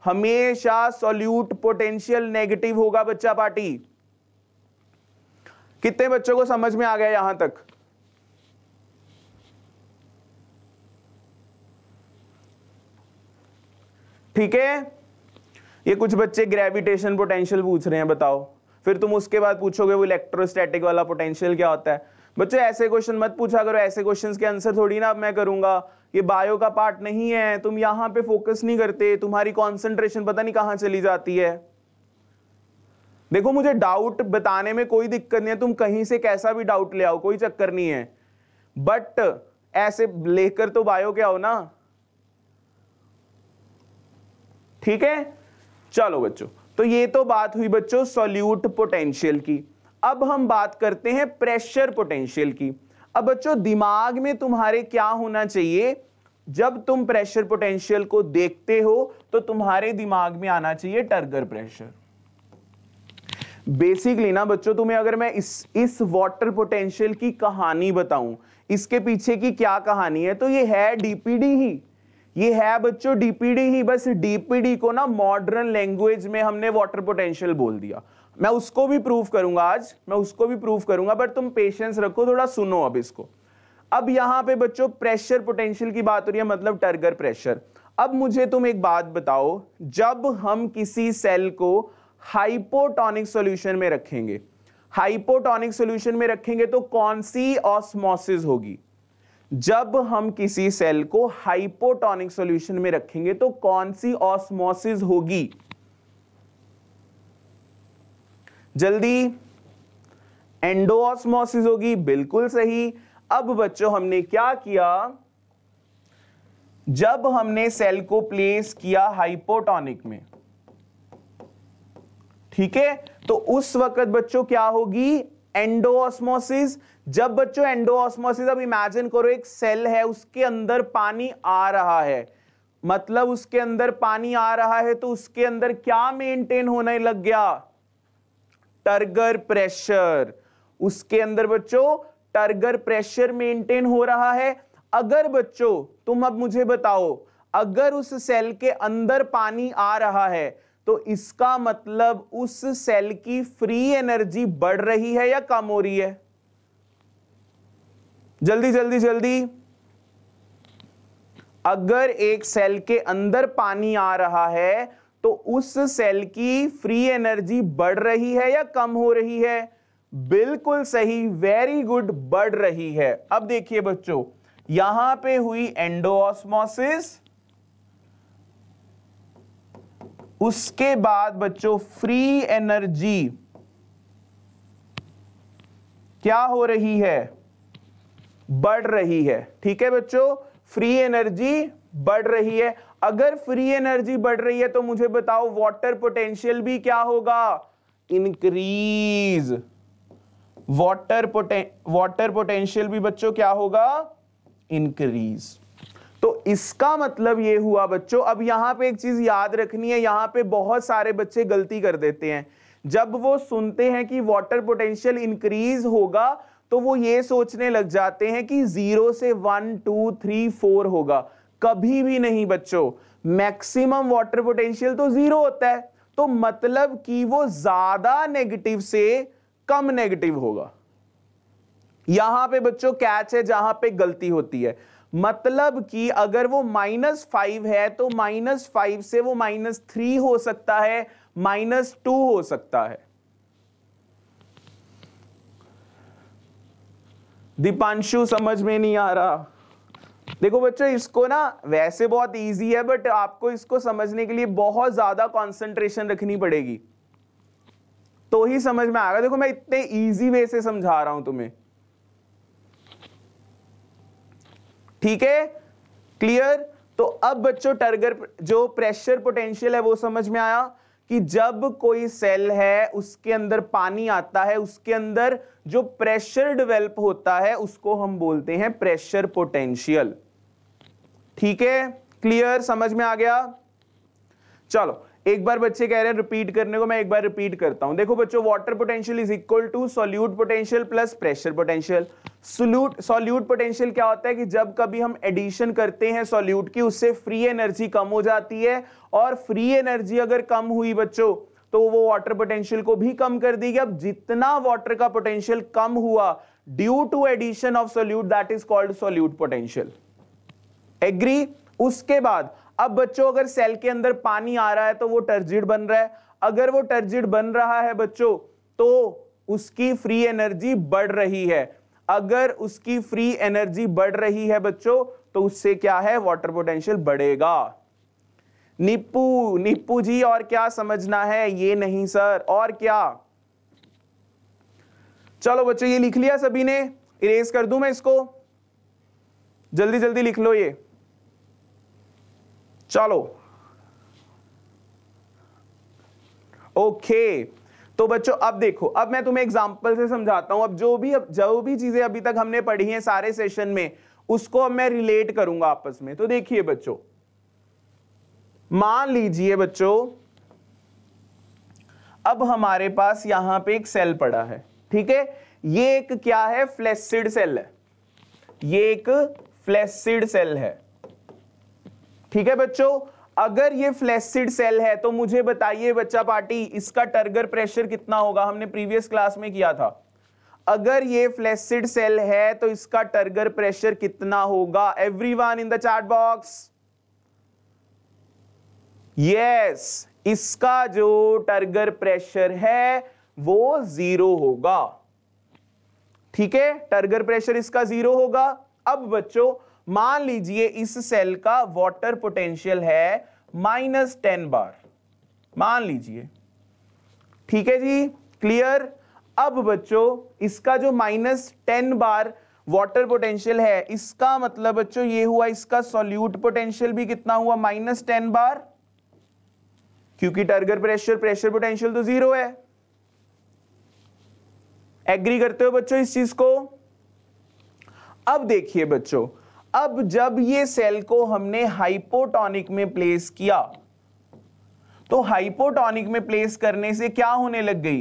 [SPEAKER 1] हमेशा सॉल्यूट पोटेंशियल नेगेटिव होगा बच्चा पार्टी कितने बच्चों को समझ में आ गया यहां तक ठीक है ये कुछ बच्चे ग्रेविटेशन पोटेंशियल पूछ रहे हैं बताओ फिर तुम उसके बाद पूछोगे वो इलेक्ट्रोस्टैटिक वाला पोटेंशियल क्या होता है बच्चों ऐसे क्वेश्चन मत पूछा करो ऐसे क्वेश्चन के आंसर थोड़ी ना मैं करूंगा ये बायो का पार्ट नहीं है तुम यहां पे फोकस नहीं करते तुम्हारी कॉन्सेंट्रेशन पता नहीं कहां चली जाती है देखो मुझे डाउट बताने में कोई दिक्कत नहीं है तुम कहीं से कैसा भी डाउट ले आओ कोई चक्कर नहीं है बट ऐसे लेकर तो बायो के आओ ना ठीक है चलो बच्चों तो ये तो बात हुई बच्चों सॉल्यूट पोटेंशियल की अब हम बात करते हैं प्रेशर पोटेंशियल की अब बच्चों दिमाग में तुम्हारे क्या होना चाहिए जब तुम प्रेशर पोटेंशियल को देखते हो तो तुम्हारे दिमाग में आना चाहिए टर्गर प्रेशर बेसिकली ना बच्चों तुम्हें अगर मैं इस इस वाटर पोटेंशियल की कहानी बताऊं इसके पीछे की क्या कहानी है तो ये है डीपीडी ही ये है बच्चों डीपीडी ही बस डीपीडी को ना मॉडर्न लैंग्वेज में हमने वाटर पोटेंशियल बोल दिया मैं उसको भी प्रूफ करूंगा आज मैं उसको भी प्रूफ करूंगा बट तुम पेशेंस रखो थोड़ा सुनो अब इसको अब यहां पे बच्चों प्रेशर पोटेंशियल की बात हो रही है मतलब टर्गर प्रेशर अब मुझे तुम एक बात बताओ जब हम किसी सेल को हाइपोटॉनिक सॉल्यूशन में रखेंगे हाइपोटॉनिक सॉल्यूशन में रखेंगे तो कौन सी ऑस्मोसिस होगी जब हम किसी सेल को हाइपोटोनिक सॉल्यूशन में रखेंगे तो कौन सी ऑस्मोसिस होगी जल्दी एंडो ऑस्मोसिस होगी बिल्कुल सही अब बच्चों हमने क्या किया जब हमने सेल को प्लेस किया हाइपोटोनिक में ठीक है तो उस वक्त बच्चों क्या होगी एंडो ऑस्मोसिस जब बच्चों एंडोऑस्मोसिस अब इमेजिन करो एक सेल है उसके अंदर पानी आ रहा है मतलब उसके अंदर पानी आ रहा है तो उसके अंदर क्या मेंटेन होने लग गया टर्गर प्रेशर उसके अंदर बच्चों टर्गर प्रेशर मेंटेन हो रहा है अगर बच्चों तुम अब मुझे बताओ अगर उस सेल के अंदर पानी आ रहा है तो इसका मतलब उस सेल की फ्री एनर्जी बढ़ रही है या कम हो रही है जल्दी जल्दी जल्दी अगर एक सेल के अंदर पानी आ रहा है तो उस सेल की फ्री एनर्जी बढ़ रही है या कम हो रही है बिल्कुल सही वेरी गुड बढ़ रही है अब देखिए बच्चों यहां पे हुई एंडोऑस्मोसिस उसके बाद बच्चों फ्री एनर्जी क्या हो रही है बढ़ रही है ठीक है बच्चों फ्री एनर्जी बढ़ रही है अगर फ्री एनर्जी बढ़ रही है तो मुझे बताओ वाटर पोटेंशियल भी क्या होगा इंक्रीज वाटर पोटें वाटर पोटेंशियल भी बच्चों क्या होगा इंक्रीज तो इसका मतलब ये हुआ बच्चों अब यहां पे एक चीज याद रखनी है यहां पे बहुत सारे बच्चे गलती कर देते हैं जब वो सुनते हैं कि वाटर पोटेंशियल इंक्रीज होगा तो वो ये सोचने लग जाते हैं कि जीरो से वन टू थ्री फोर होगा कभी भी नहीं बच्चों मैक्सिमम वाटर पोटेंशियल तो जीरो होता है तो मतलब कि वो ज्यादा नेगेटिव से कम नेगेटिव होगा यहां पे बच्चों कैच है जहां पे गलती होती है मतलब कि अगर वो माइनस फाइव है तो माइनस फाइव से वो माइनस थ्री हो सकता है माइनस टू हो सकता है दीपांशु समझ में नहीं आ रहा देखो बच्चा इसको ना वैसे बहुत इजी है बट आपको इसको समझने के लिए बहुत ज्यादा कंसंट्रेशन रखनी पड़ेगी तो ही समझ में आएगा देखो मैं इतने इजी वे से समझा रहा हूं तुम्हें ठीक है क्लियर तो अब बच्चों टर्गर जो प्रेशर पोटेंशियल है वो समझ में आया कि जब कोई सेल है उसके अंदर पानी आता है उसके अंदर जो प्रेशर डेवलप होता है उसको हम बोलते हैं प्रेशर पोटेंशियल ठीक है क्लियर समझ में आ गया चलो एक बार बच्चे कह रहे हैं रिपीट करने को मैं एक बार रिपीट करता हूं देखो बच्चों water potential is equal to solute potential plus pressure potential solute solute potential क्या होता है कि जब कभी हम एडिशन करते हैं सॉल्यूट की उससे फ्री एनर्जी कम हो जाती है और फ्री एनर्जी अगर कम हुई बच्चों तो वो वाटर पोटेंशियल को भी कम कर देगी अब जितना वाटर का पोटेंशियल कम हुआ due to addition of solute that is called solute potential agree उसके बाद अब बच्चों अगर सेल के अंदर पानी आ रहा है तो वो टर्जिड बन रहा है अगर वो टर्जिड बन रहा है बच्चों तो उसकी फ्री एनर्जी बढ़ रही है अगर उसकी फ्री एनर्जी बढ़ रही है बच्चों तो उससे क्या है वाटर पोटेंशियल बढ़ेगा निप्पू निप्पू जी और क्या समझना है ये नहीं सर और क्या चलो बच्चों ये लिख लिया सभी ने इरेज कर दूं मैं इसको जल्दी जल्दी लिख लो ये चलो ओके तो बच्चों अब देखो अब मैं तुम्हें एग्जाम्पल से समझाता हूं अब जो भी अब जो भी चीजें अभी तक हमने पढ़ी हैं सारे सेशन में उसको अब मैं रिलेट करूंगा आपस में तो देखिए बच्चों मान लीजिए बच्चों अब हमारे पास यहां पे एक सेल पड़ा है ठीक है ये एक क्या है फ्लैसिड सेल है ये एक फ्लैसिड सेल है ठीक है बच्चों अगर ये फ्लैसिड सेल है तो मुझे बताइए बच्चा पार्टी इसका टर्गर प्रेशर कितना होगा हमने प्रीवियस क्लास में किया था अगर ये फ्लैसिड सेल है तो इसका टर्गर प्रेशर कितना होगा everyone in the chart box yes इसका जो टर्गर प्रेशर है वो जीरो होगा ठीक है टर्गर प्रेशर इसका जीरो होगा अब बच्चों मान लीजिए इस सेल का वाटर पोटेंशियल है माइनस टेन बार मान लीजिए ठीक है जी क्लियर अब बच्चों इसका जो minus ten bar water potential है इसका मतलब बच्चों ये हुआ इसका सॉल्यूट पोटेंशियल भी कितना हुआ माइनस टेन बार क्योंकि टर्गर प्रेशर प्रेशर पोटेंशियल तो जीरो है एग्री करते हो बच्चों इस चीज को अब देखिए बच्चों अब जब ये सेल को हमने हाइपोटॉनिक में प्लेस किया तो हाइपोटॉनिक में प्लेस करने से क्या होने लग गई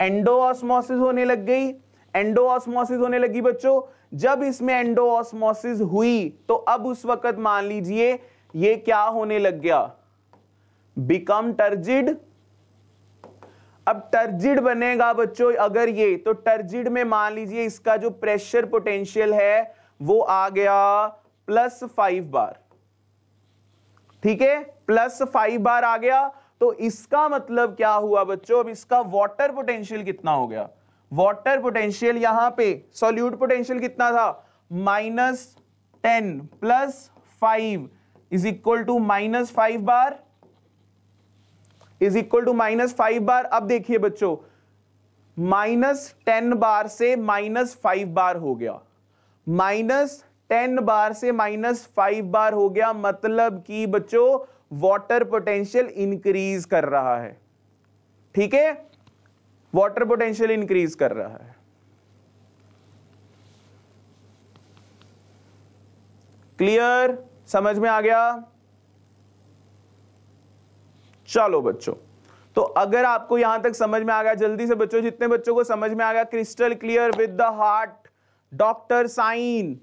[SPEAKER 1] एंडो ऑस्मोसिस होने लग गई एंडो ऑस्मोसिस होने लगी बच्चों जब इसमें एंडो ऑस्मोसिस हुई तो अब उस वक्त मान लीजिए ये क्या होने लग गया बिकम टर्जिड अब टर्जिड बनेगा बच्चों अगर ये तो टर्जिड में मान लीजिए इसका जो प्रेशर पोटेंशियल है वो आ गया प्लस फाइव बार ठीक है प्लस फाइव बार आ गया तो इसका मतलब क्या हुआ बच्चों अब इसका वाटर पोटेंशियल कितना हो गया वाटर पोटेंशियल यहां पे सॉल्यूट पोटेंशियल कितना था minus ten plus five is equal to minus five bar is equal to minus five bar अब देखिए बच्चों माइनस टेन बार से माइनस फाइव बार हो गया माइनस टेन बार से माइनस फाइव बार हो गया मतलब कि बच्चों वाटर पोटेंशियल इंक्रीज कर रहा है ठीक है वाटर पोटेंशियल इंक्रीज कर रहा है क्लियर समझ में आ गया चलो बच्चों तो अगर आपको यहां तक समझ में आ गया जल्दी से बच्चों जितने बच्चों को समझ में आ गया crystal clear with the heart doctor sign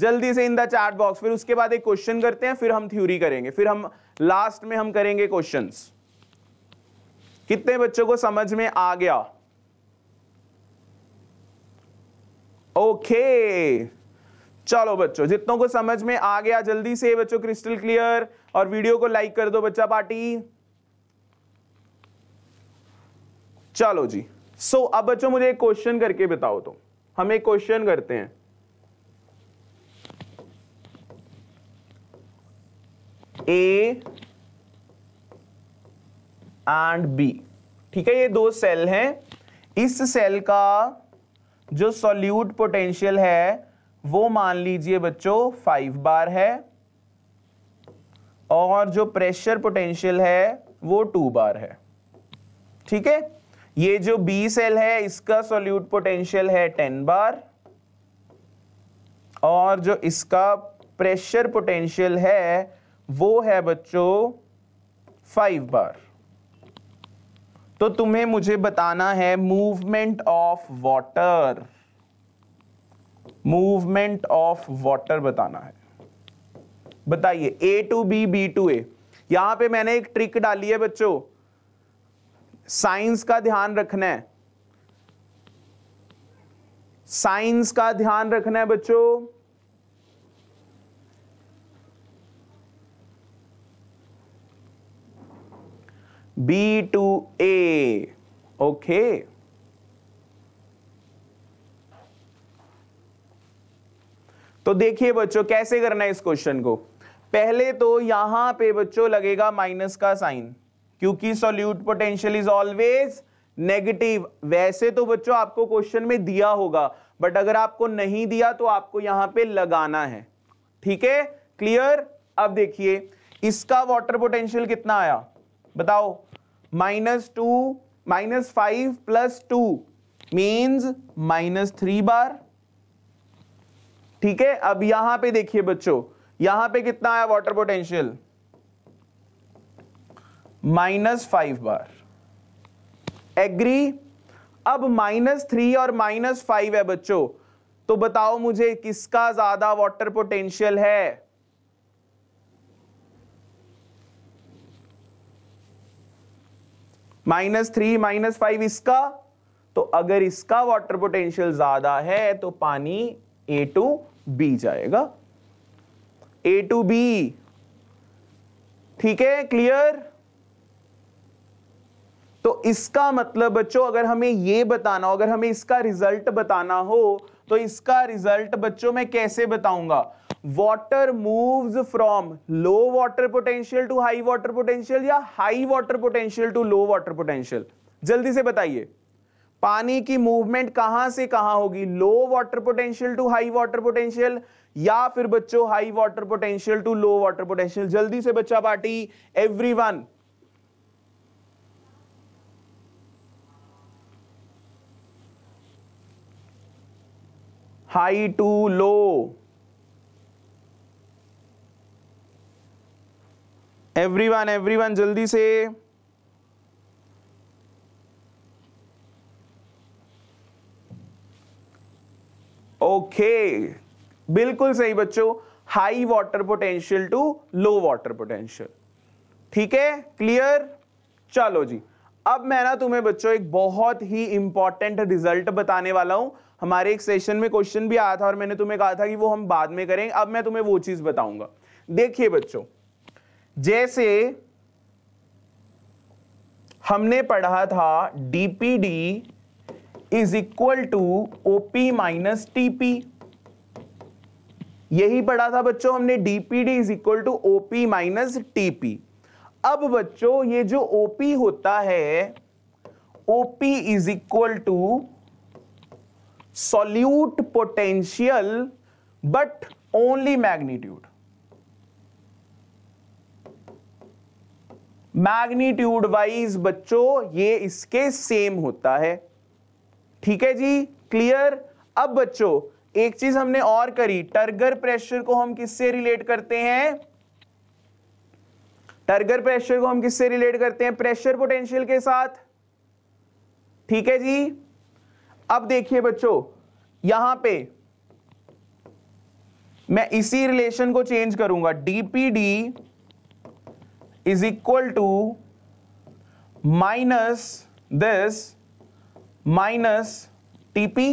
[SPEAKER 1] जल्दी से इन द चार्ट बॉक्स फिर उसके बाद एक क्वेश्चन करते हैं फिर हम थ्योरी करेंगे फिर हम लास्ट में हम करेंगे क्वेश्चंस कितने बच्चों को समझ में आ गया ओके okay. चलो बच्चों जितनों को समझ में आ गया जल्दी से बच्चों क्रिस्टल क्लियर और वीडियो को लाइक कर दो बच्चा पार्टी चलो जी सो so, अब बच्चों मुझे एक क्वेश्चन करके बताओ तुम तो। हम एक क्वेश्चन करते हैं ए एंड बी ठीक है ये दो सेल हैं इस सेल का जो सॉल्यूट पोटेंशियल है वो मान लीजिए बच्चों फाइव बार है और जो प्रेशर पोटेंशियल है वो टू बार है ठीक है ये जो बी सेल है इसका सोल्यूट पोटेंशियल है टेन बार और जो इसका प्रेशर पोटेंशियल है वो है बच्चों फाइव बार तो तुम्हें मुझे बताना है movement of water movement of water बताना है बताइए A to B B to A यहां पे मैंने एक ट्रिक डाली है बच्चों साइंस का ध्यान रखना है साइंस का ध्यान रखना है बच्चों बी टू ए ओके तो देखिए बच्चों कैसे करना है इस क्वेश्चन को पहले तो यहां पे बच्चों लगेगा माइनस का साइन क्योंकि solute potential is always negative वैसे तो बच्चों आपको क्वेश्चन में दिया होगा बट अगर आपको नहीं दिया तो आपको यहां पे लगाना है ठीक है क्लियर अब देखिए इसका वाटर पोटेंशियल कितना आया बताओ minus two minus five plus two means minus three bar ठीक है अब यहां पे देखिए बच्चों यहां पे कितना आया water potential minus five bar agree अब माइनस थ्री और माइनस फाइव है बच्चों तो बताओ मुझे किसका ज्यादा वाटर पोटेंशियल है माइनस थ्री माइनस फाइव इसका तो अगर इसका वाटर पोटेंशियल ज्यादा है तो पानी ए टू बी जाएगा ए टू बी ठीक है क्लियर तो इसका मतलब बच्चों अगर हमें ये बताना हो अगर हमें इसका रिजल्ट बताना हो तो इसका रिजल्ट बच्चों मैं कैसे बताऊंगा water moves from low water potential to high water potential या high water potential to low water potential जल्दी से बताइए पानी की मूवमेंट कहां से कहां होगी low water potential to high water potential या फिर बच्चों high water potential to low water potential जल्दी से बच्चा party one high to low everyone everyone जल्दी से ओके okay. बिल्कुल सही बच्चों high water potential to low water potential ठीक है क्लियर चलो जी अब मैं ना तुम्हें बच्चों एक बहुत ही इंपॉर्टेंट रिजल्ट बताने वाला हूं हमारे एक सेशन में क्वेश्चन भी आया था और मैंने तुम्हें कहा था कि वो हम बाद में करेंगे अब मैं तुम्हें वो चीज बताऊंगा देखिए बच्चों जैसे हमने पढ़ा था DPD is equal to OP minus TP यही पढ़ा था बच्चों हमने DPD is equal to OP minus TP अब बच्चों ये जो ओपी होता है OP is equal to solute potential but only magnitude magnitude wise बच्चों ये इसके सेम होता है ठीक है जी क्लियर अब बच्चों एक चीज हमने और करी टर्गर प्रेशर को हम किससे रिलेट करते हैं टर्गर प्रेशर को हम किससे रिलेट करते हैं प्रेशर पोटेंशियल के साथ ठीक है जी अब देखिए बच्चों यहां पे मैं इसी रिलेशन को चेंज करूंगा DPD is equal to minus this minus TP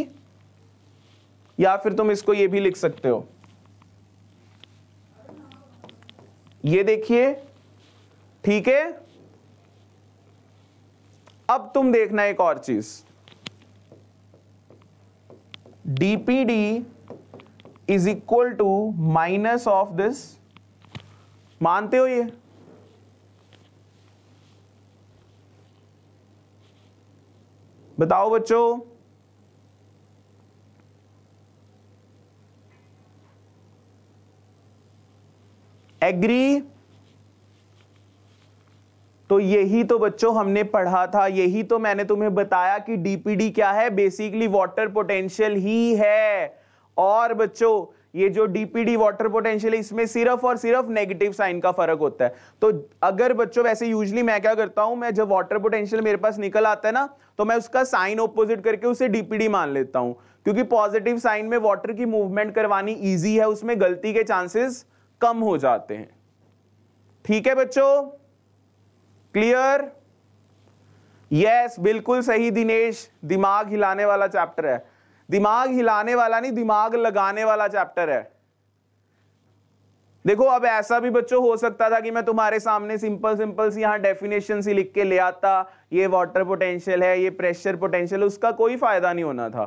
[SPEAKER 1] या फिर तुम इसको ये भी लिख सकते हो ये देखिए ठीक है अब तुम देखना एक और चीज DPD is equal to minus of this मानते हो ये बताओ बच्चों एग्री तो यही तो बच्चों हमने पढ़ा था यही तो मैंने तुम्हें बताया कि डीपीडी क्या है बेसिकली वाटर पोटेंशियल ही है और बच्चों ये जो डीपीडी वाटर पोटेंशियल है इसमें सिर्फ और सिर्फ नेगेटिव साइन का फर्क होता है तो अगर बच्चों वैसे यूजली मैं क्या करता हूं मैं जब वाटर पोटेंशियल मेरे पास निकल आता है ना तो मैं उसका साइन ऑपोजिट करके उसे डीपीडी मान लेता हूं क्योंकि पॉजिटिव साइन में वाटर की मूवमेंट करवानी ईजी है उसमें गलती के चांसेस कम हो जाते हैं ठीक है बच्चों क्लियर यस बिल्कुल सही दिनेश दिमाग हिलाने वाला चैप्टर है दिमाग हिलाने वाला नहीं दिमाग लगाने वाला चैप्टर है देखो अब ऐसा भी बच्चों हो सकता था कि मैं तुम्हारे सामने सिंपल सिंपल सी यहां डेफिनेशन सी लिख के ले आता ये वाटर पोटेंशियल है ये प्रेशर पोटेंशियल उसका कोई फायदा नहीं होना था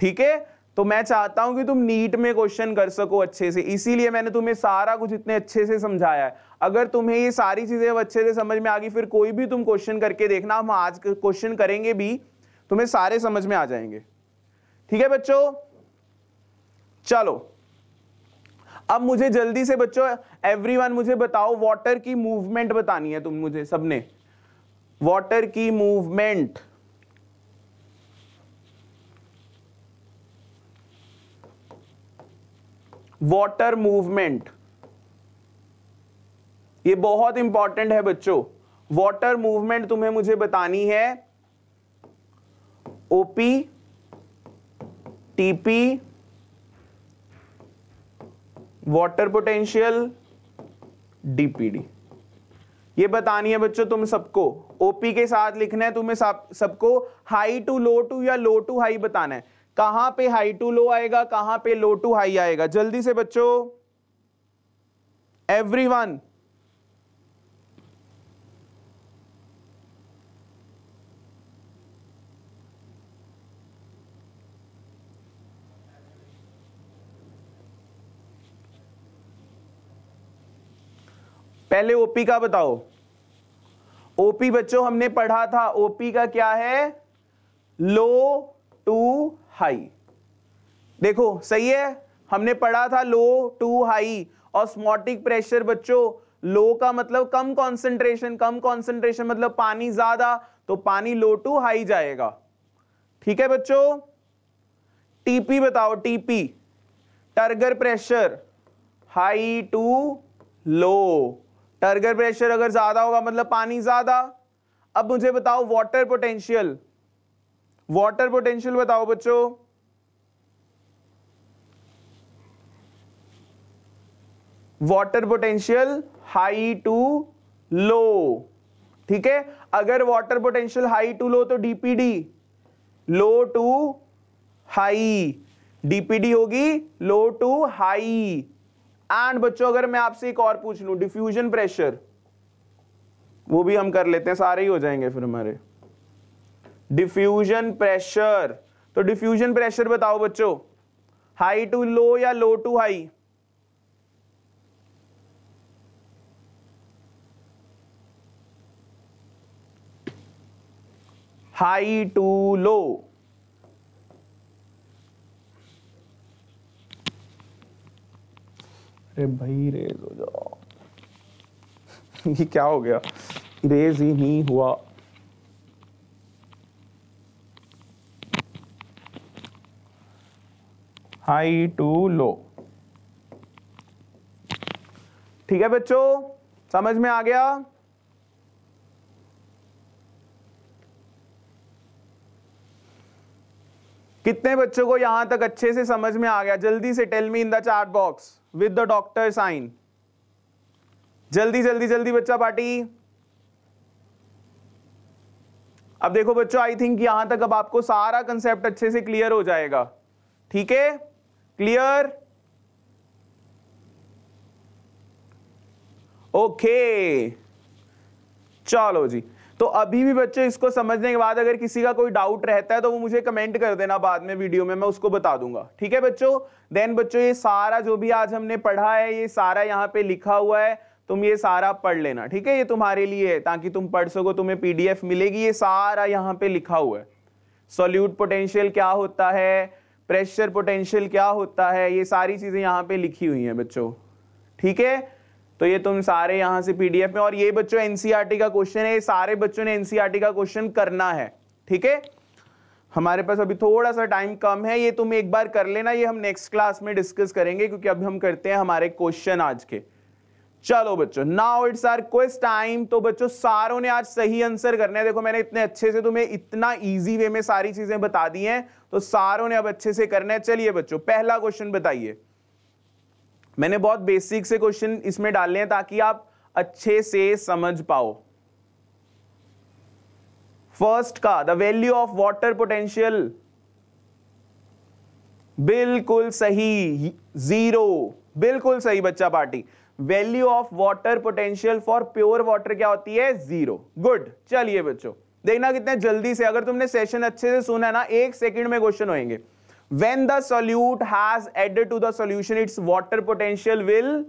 [SPEAKER 1] ठीक है तो मैं चाहता हूं कि तुम नीट में क्वेश्चन कर सको अच्छे से इसीलिए मैंने तुम्हें सारा कुछ इतने अच्छे से समझाया है अगर तुम्हें ये सारी चीज़ें अच्छे से समझ में आ गई फिर कोई भी तुम क्वेश्चन करके देखना हम आज क्वेश्चन करेंगे भी तुम्हें सारे समझ में आ जाएंगे ठीक है बच्चों चलो अब मुझे जल्दी से बच्चों एवरीवन मुझे बताओ वाटर की मूवमेंट बतानी है तुम मुझे सबने वाटर की मूवमेंट वाटर मूवमेंट ये बहुत इंपॉर्टेंट है बच्चों वाटर मूवमेंट तुम्हें मुझे बतानी है OP TP water potential DPD ये बतानी है बच्चों तुम सबको ओपी के साथ लिखना है तुम्हें सबको हाई टू लो टू या लो टू हाई बताना है कहां पे हाई टू लो आएगा कहां पे लो टू हाई आएगा जल्दी से बच्चों एवरीवन पहले ओपी का बताओ ओपी बच्चों हमने पढ़ा था ओपी का क्या है लो टू हाई देखो सही है हमने पढ़ा था low to high osmotic pressure बच्चों लो का मतलब कम कॉन्सेंट्रेशन कम कॉन्सेंट्रेशन मतलब पानी ज्यादा तो पानी लो टू हाई जाएगा ठीक है बच्चों टीपी बताओ TP turgor pressure high to low turgor pressure अगर ज्यादा होगा मतलब पानी ज्यादा अब मुझे बताओ वाटर पोटेंशियल वाटर पोटेंशियल बताओ बच्चों water potential high to low ठीक है अगर water potential high to low तो DPD low to high DPD होगी लो टू हाई एंड बच्चों अगर मैं आपसे एक और पूछ लू डिफ्यूजन प्रेशर वो भी हम कर लेते हैं सारे ही हो जाएंगे फिर हमारे डिफ्यूजन प्रेशर तो डिफ्यूजन प्रेशर बताओ बच्चों हाई टू लो या low to high high to low अरे भाई रेज हो जाओ ये क्या हो गया रेज ही नहीं हुआ हाई टू लो ठीक है बच्चों समझ में आ गया कितने बच्चों को यहां तक अच्छे से समझ में आ गया जल्दी से tell me in the chart box with the doctor sign जल्दी जल्दी जल्दी बच्चा पार्टी अब देखो बच्चों आई थिंक यहां तक अब आपको सारा कंसेप्ट अच्छे से क्लियर हो जाएगा ठीक है क्लियर ओके चलो जी तो अभी भी बच्चे इसको समझने के बाद अगर किसी का कोई डाउट रहता है तो वो मुझे कमेंट कर देना बाद में वीडियो में मैं उसको बता दूंगा ठीक है बच्चों देन बच्चों ये सारा जो भी आज हमने पढ़ा है ये सारा यहाँ पे लिखा हुआ है तुम ये सारा पढ़ लेना ठीक है ये तुम्हारे लिए है ताकि तुम पढ़ सको तुम्हें पीडीएफ मिलेगी ये सारा यहाँ पे लिखा हुआ है सोल्यूट पोटेंशियल क्या होता है प्रेशर पोटेंशियल क्या होता है ये सारी चीज़ें यहाँ पे लिखी हुई हैं बच्चों ठीक है तो ये तुम सारे यहां से पीडीएफ में और ये बच्चों एनसीईआरटी e का क्वेश्चन है ये सारे बच्चों ने एनसीईआरटी e का क्वेश्चन करना है ठीक है हमारे पास अभी थोड़ा सा टाइम कम है ये तुम एक बार कर लेना ये हम नेक्स्ट क्लास में डिस्कस करेंगे क्योंकि अभी हम करते हैं हमारे क्वेश्चन आज के चलो बच्चों now it's our quiz time तो बच्चों सारों ने आज सही आंसर करना है देखो मैंने इतने अच्छे से तुम्हें इतना इजी वे में सारी चीजें बता दी हैं तो सारों ने अब अच्छे से करना है चलिए बच्चों पहला क्वेश्चन बताइए मैंने बहुत बेसिक से क्वेश्चन इसमें डाले हैं ताकि आप अच्छे से समझ पाओ फर्स्ट का the value of water potential बिल्कुल सही जीरो बिल्कुल सही बच्चा party value of water potential for pure water क्या होती है जीरो गुड चलिए बच्चों देखना कितने जल्दी से अगर तुमने सेशन अच्छे से सुना है ना एक सेकंड में क्वेश्चन होएंगे। when the solute has added to the solution its water potential will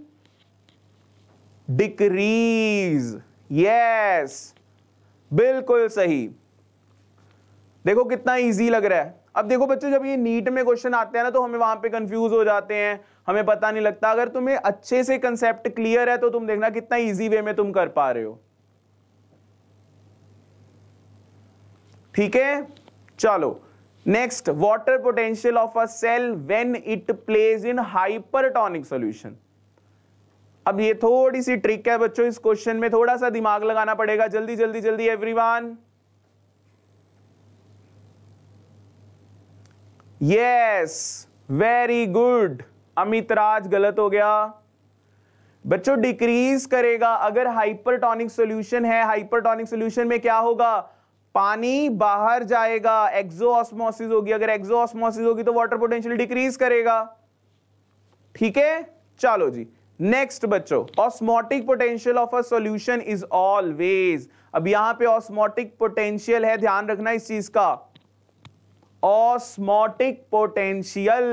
[SPEAKER 1] decrease yes बिल्कुल सही देखो कितना इजी लग रहा है अब देखो बच्चों जब ये नीट में क्वेश्चन आते हैं ना तो हमें वहां पे कंफ्यूज हो जाते हैं हमें पता नहीं लगता अगर तुम्हें अच्छे से कंसेप्ट क्लियर है तो तुम देखना कितना इजी वे में तुम कर पा रहे हो ठीक है चलो next water potential of a cell when it places in hypertonic solution अब ये थोड़ी सी ट्रिक है बच्चों इस क्वेश्चन में थोड़ा सा दिमाग लगाना पड़ेगा जल्दी जल्दी जल्दी everyone yes very good Amit Raj गलत हो गया बच्चों डिक्रीज करेगा अगर हाइपरटॉनिक सॉल्यूशन है हाइपरटॉनिक सॉल्यूशन में क्या होगा पानी बाहर जाएगा एक्सो ऑस्मोसिस होगी अगर एक्सो ऑस्मोसिस होगी तो वाटर पोटेंशियल डिक्रीज करेगा ठीक है चलो जी नेक्स्ट बच्चों osmotic potential of a solution is always अब यहां पे ऑस्मोटिक पोटेंशियल है ध्यान रखना इस चीज का ऑस्मोटिक पोटेंशियल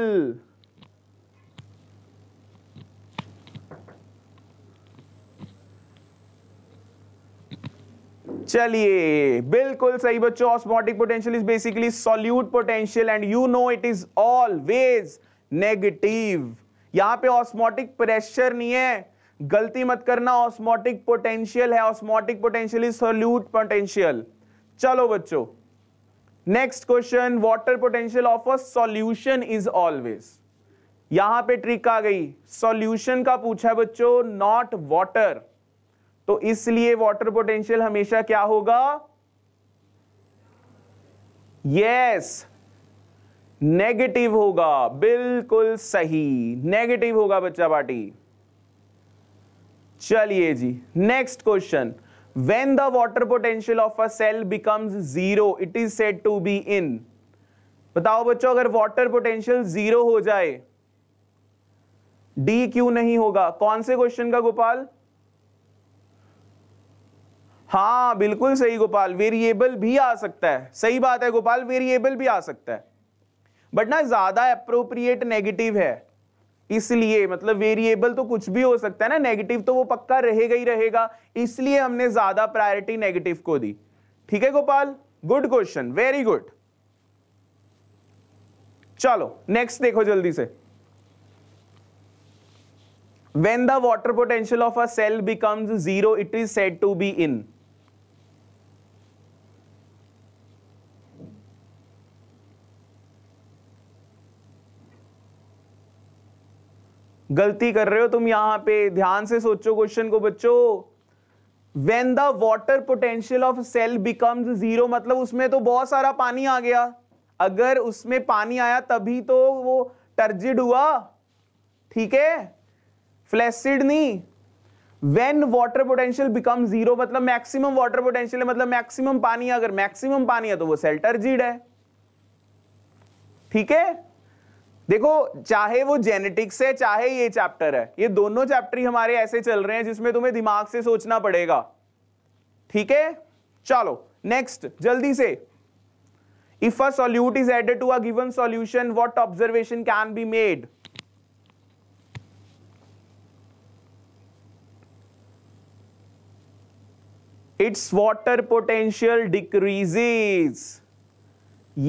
[SPEAKER 1] चलिए बिल्कुल सही बच्चों osmotic potential is basically solute potential and you know it is always negative यहां पे ऑस्मोटिक प्रेशर नहीं है गलती मत करना ऑस्मोटिक पोटेंशियल है osmotic potential is solute potential चलो बच्चों next question water potential of a solution is always यहां पे ट्रिक आ गई सॉल्यूशन का पूछा है बच्चों नॉट वाटर तो इसलिए वाटर पोटेंशियल हमेशा क्या होगा यस नेगेटिव होगा बिल्कुल सही नेगेटिव होगा बच्चा पार्टी चलिए जी next question when the water potential of a cell becomes zero it is said to be in बताओ बच्चों अगर वाटर पोटेंशियल जीरो हो जाए डी क्यू नहीं होगा कौन से क्वेश्चन का गोपाल हाँ बिल्कुल सही गोपाल वेरिएबल भी आ सकता है सही बात है गोपाल वेरिएबल भी आ सकता है बट ना ज्यादा अप्रोप्रिएट नेगेटिव है इसलिए मतलब वेरिएबल तो कुछ भी हो सकता है ना नेगेटिव तो वो पक्का रहेगा ही रहेगा इसलिए हमने ज्यादा प्रायोरिटी नेगेटिव को दी ठीक है Gopal good question very good चलो नेक्स्ट देखो जल्दी से when the water potential of a cell becomes zero it is said to be in गलती कर रहे हो तुम यहां पे ध्यान से सोचो क्वेश्चन को बच्चों when the water potential of cell becomes zero मतलब उसमें तो बहुत सारा पानी आ गया अगर उसमें पानी आया तभी तो वो टर्जिड हुआ ठीक है फ्लैसिड नहीं when water potential become zero मतलब मैक्सिमम वाटर पोटेंशियल है मतलब मैक्सिमम पानी अगर मैक्सिमम पानी है तो वो सेल टर्जिड है ठीक है देखो चाहे वो जेनेटिक्स है चाहे ये चैप्टर है ये दोनों चैप्टर ही हमारे ऐसे चल रहे हैं जिसमें तुम्हें दिमाग से सोचना पड़ेगा ठीक है चलो नेक्स्ट जल्दी से if a solute is added to a given solution what observation can be made it's water potential decreases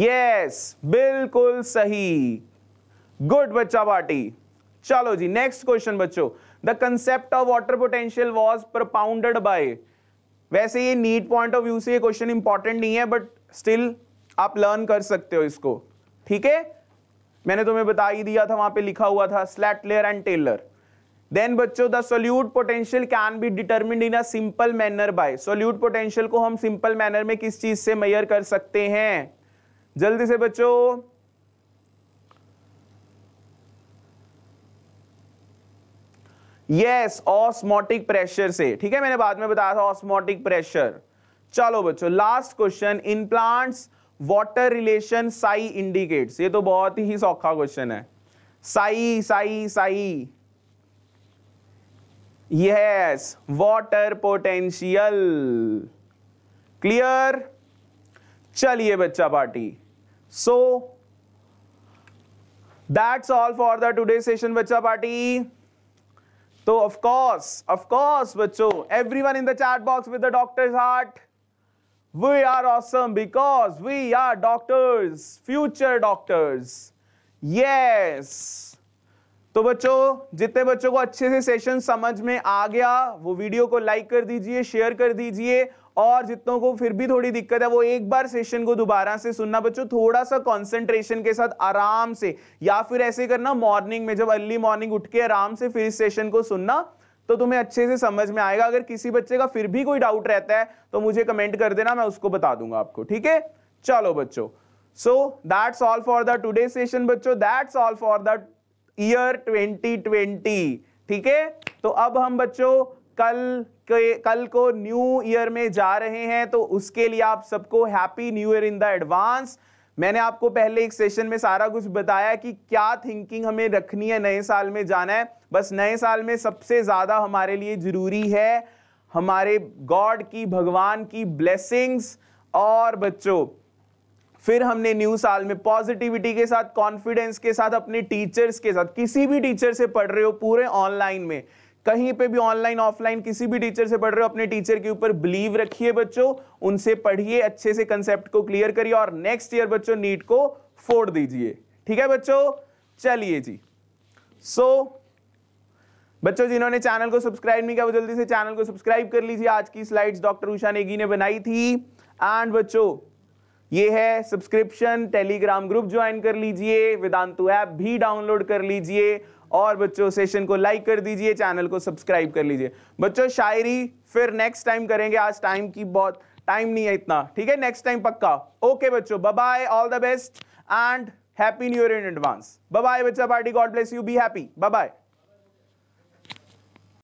[SPEAKER 1] yes बिल्कुल सही गुड बच्चा पार्टी चलो जी नेक्स्ट क्वेश्चन बच्चों the concept of water potential was propounded by वैसे ये NEET point of view से ये क्वेश्चन इंपॉर्टेंट नहीं है बट स्टिल आप लर्न कर सकते हो इसको ठीक है मैंने तुम्हें बता ही दिया था वहां पे लिखा हुआ था Slatyer and Taylor then बच्चों the solute potential can be determined in a simple manner by solute potential को हम सिंपल मैनर में किस चीज से मेयर कर सकते हैं जल्दी से बच्चों यस ऑस्मोटिक प्रेशर से ठीक है मैंने बाद में बताया था ऑस्मोटिक प्रेशर चलो बच्चों last question in plants water relation psi indicates ये तो बहुत ही सौखा क्वेश्चन है psi psi psi yes water potential clear चलिए बच्चा party so that's all for the today session बच्चा party So of course, of course, bacho, everyone in the chat box with the doctor's heart, we are awesome because we are doctors, future doctors. Yes. तो बच्चों जितने बच्चों को अच्छे से session समझ में आ गया वो वीडियो को लाइक कर दीजिए शेयर कर दीजिए और जितनों को फिर भी थोड़ी दिक्कत है वो एक बार सेशन को दोबारा से सुनना बच्चों थोड़ा सा कंसंट्रेशन के साथ आराम से या फिर ऐसे करना मॉर्निंग में जब अर्ली मॉर्निंग उठ के आराम से फिर सेशन को सुनना तो तुम्हें अच्छे से समझ में आएगा अगर किसी बच्चे का फिर भी कोई डाउट रहता है तो मुझे कमेंट कर देना मैं उसको बता दूंगा आपको ठीक है चलो बच्चों so that's all for the today session बच्चों that's all for the year 2020 ठीक है तो अब हम बच्चों कल के कल को न्यू ईयर में जा रहे हैं तो उसके लिए आप सबको happy new year in the advance मैंने आपको पहले एक सेशन में सारा कुछ बताया कि क्या थिंकिंग हमें रखनी है नए साल में जाना है बस नए साल में सबसे ज़्यादा हमारे लिए ज़रूरी है हमारे गॉड की भगवान की ब्लेसिंग्स और बच्चों फिर हमने न्यू साल में पॉजिटिविटी के साथ कॉन्फिडेंस के साथ अपने टीचर्स के साथ किसी भी टीचर से पढ़ रहे हो पूरे ऑनलाइन में कहीं पे भी ऑनलाइन ऑफलाइन किसी भी टीचर से पढ़ रहे हो अपने टीचर के ऊपर बिलीव रखिए बच्चों उनसे पढ़िए अच्छे से कंसेप्ट को क्लियर करिए और नेक्स्ट ईयर बच्चों नीट को फोड़ दीजिए ठीक है बच्चों चलिए जी सो so, बच्चों जिन्होंने चैनल को सब्सक्राइब नहीं किया वो जल्दी से चैनल को सब्सक्राइब कर लीजिए आज की स्लाइड्स डॉक्टर उषा नेगी ने बनाई थी एंड बच्चों ये है सब्सक्रिप्शन टेलीग्राम ग्रुप ज्वाइन कर लीजिए वेदांतु ऐप भी डाउनलोड कर लीजिए और बच्चों सेशन को लाइक कर दीजिए चैनल को सब्सक्राइब कर लीजिए बच्चों शायरी फिर नेक्स्ट टाइम करेंगे आज टाइम की बहुत टाइम नहीं है इतना ठीक है नेक्स्ट टाइम पक्का ओके बच्चों bye all the best and happy new year in advance bye बच्चा party God bless you be happy bye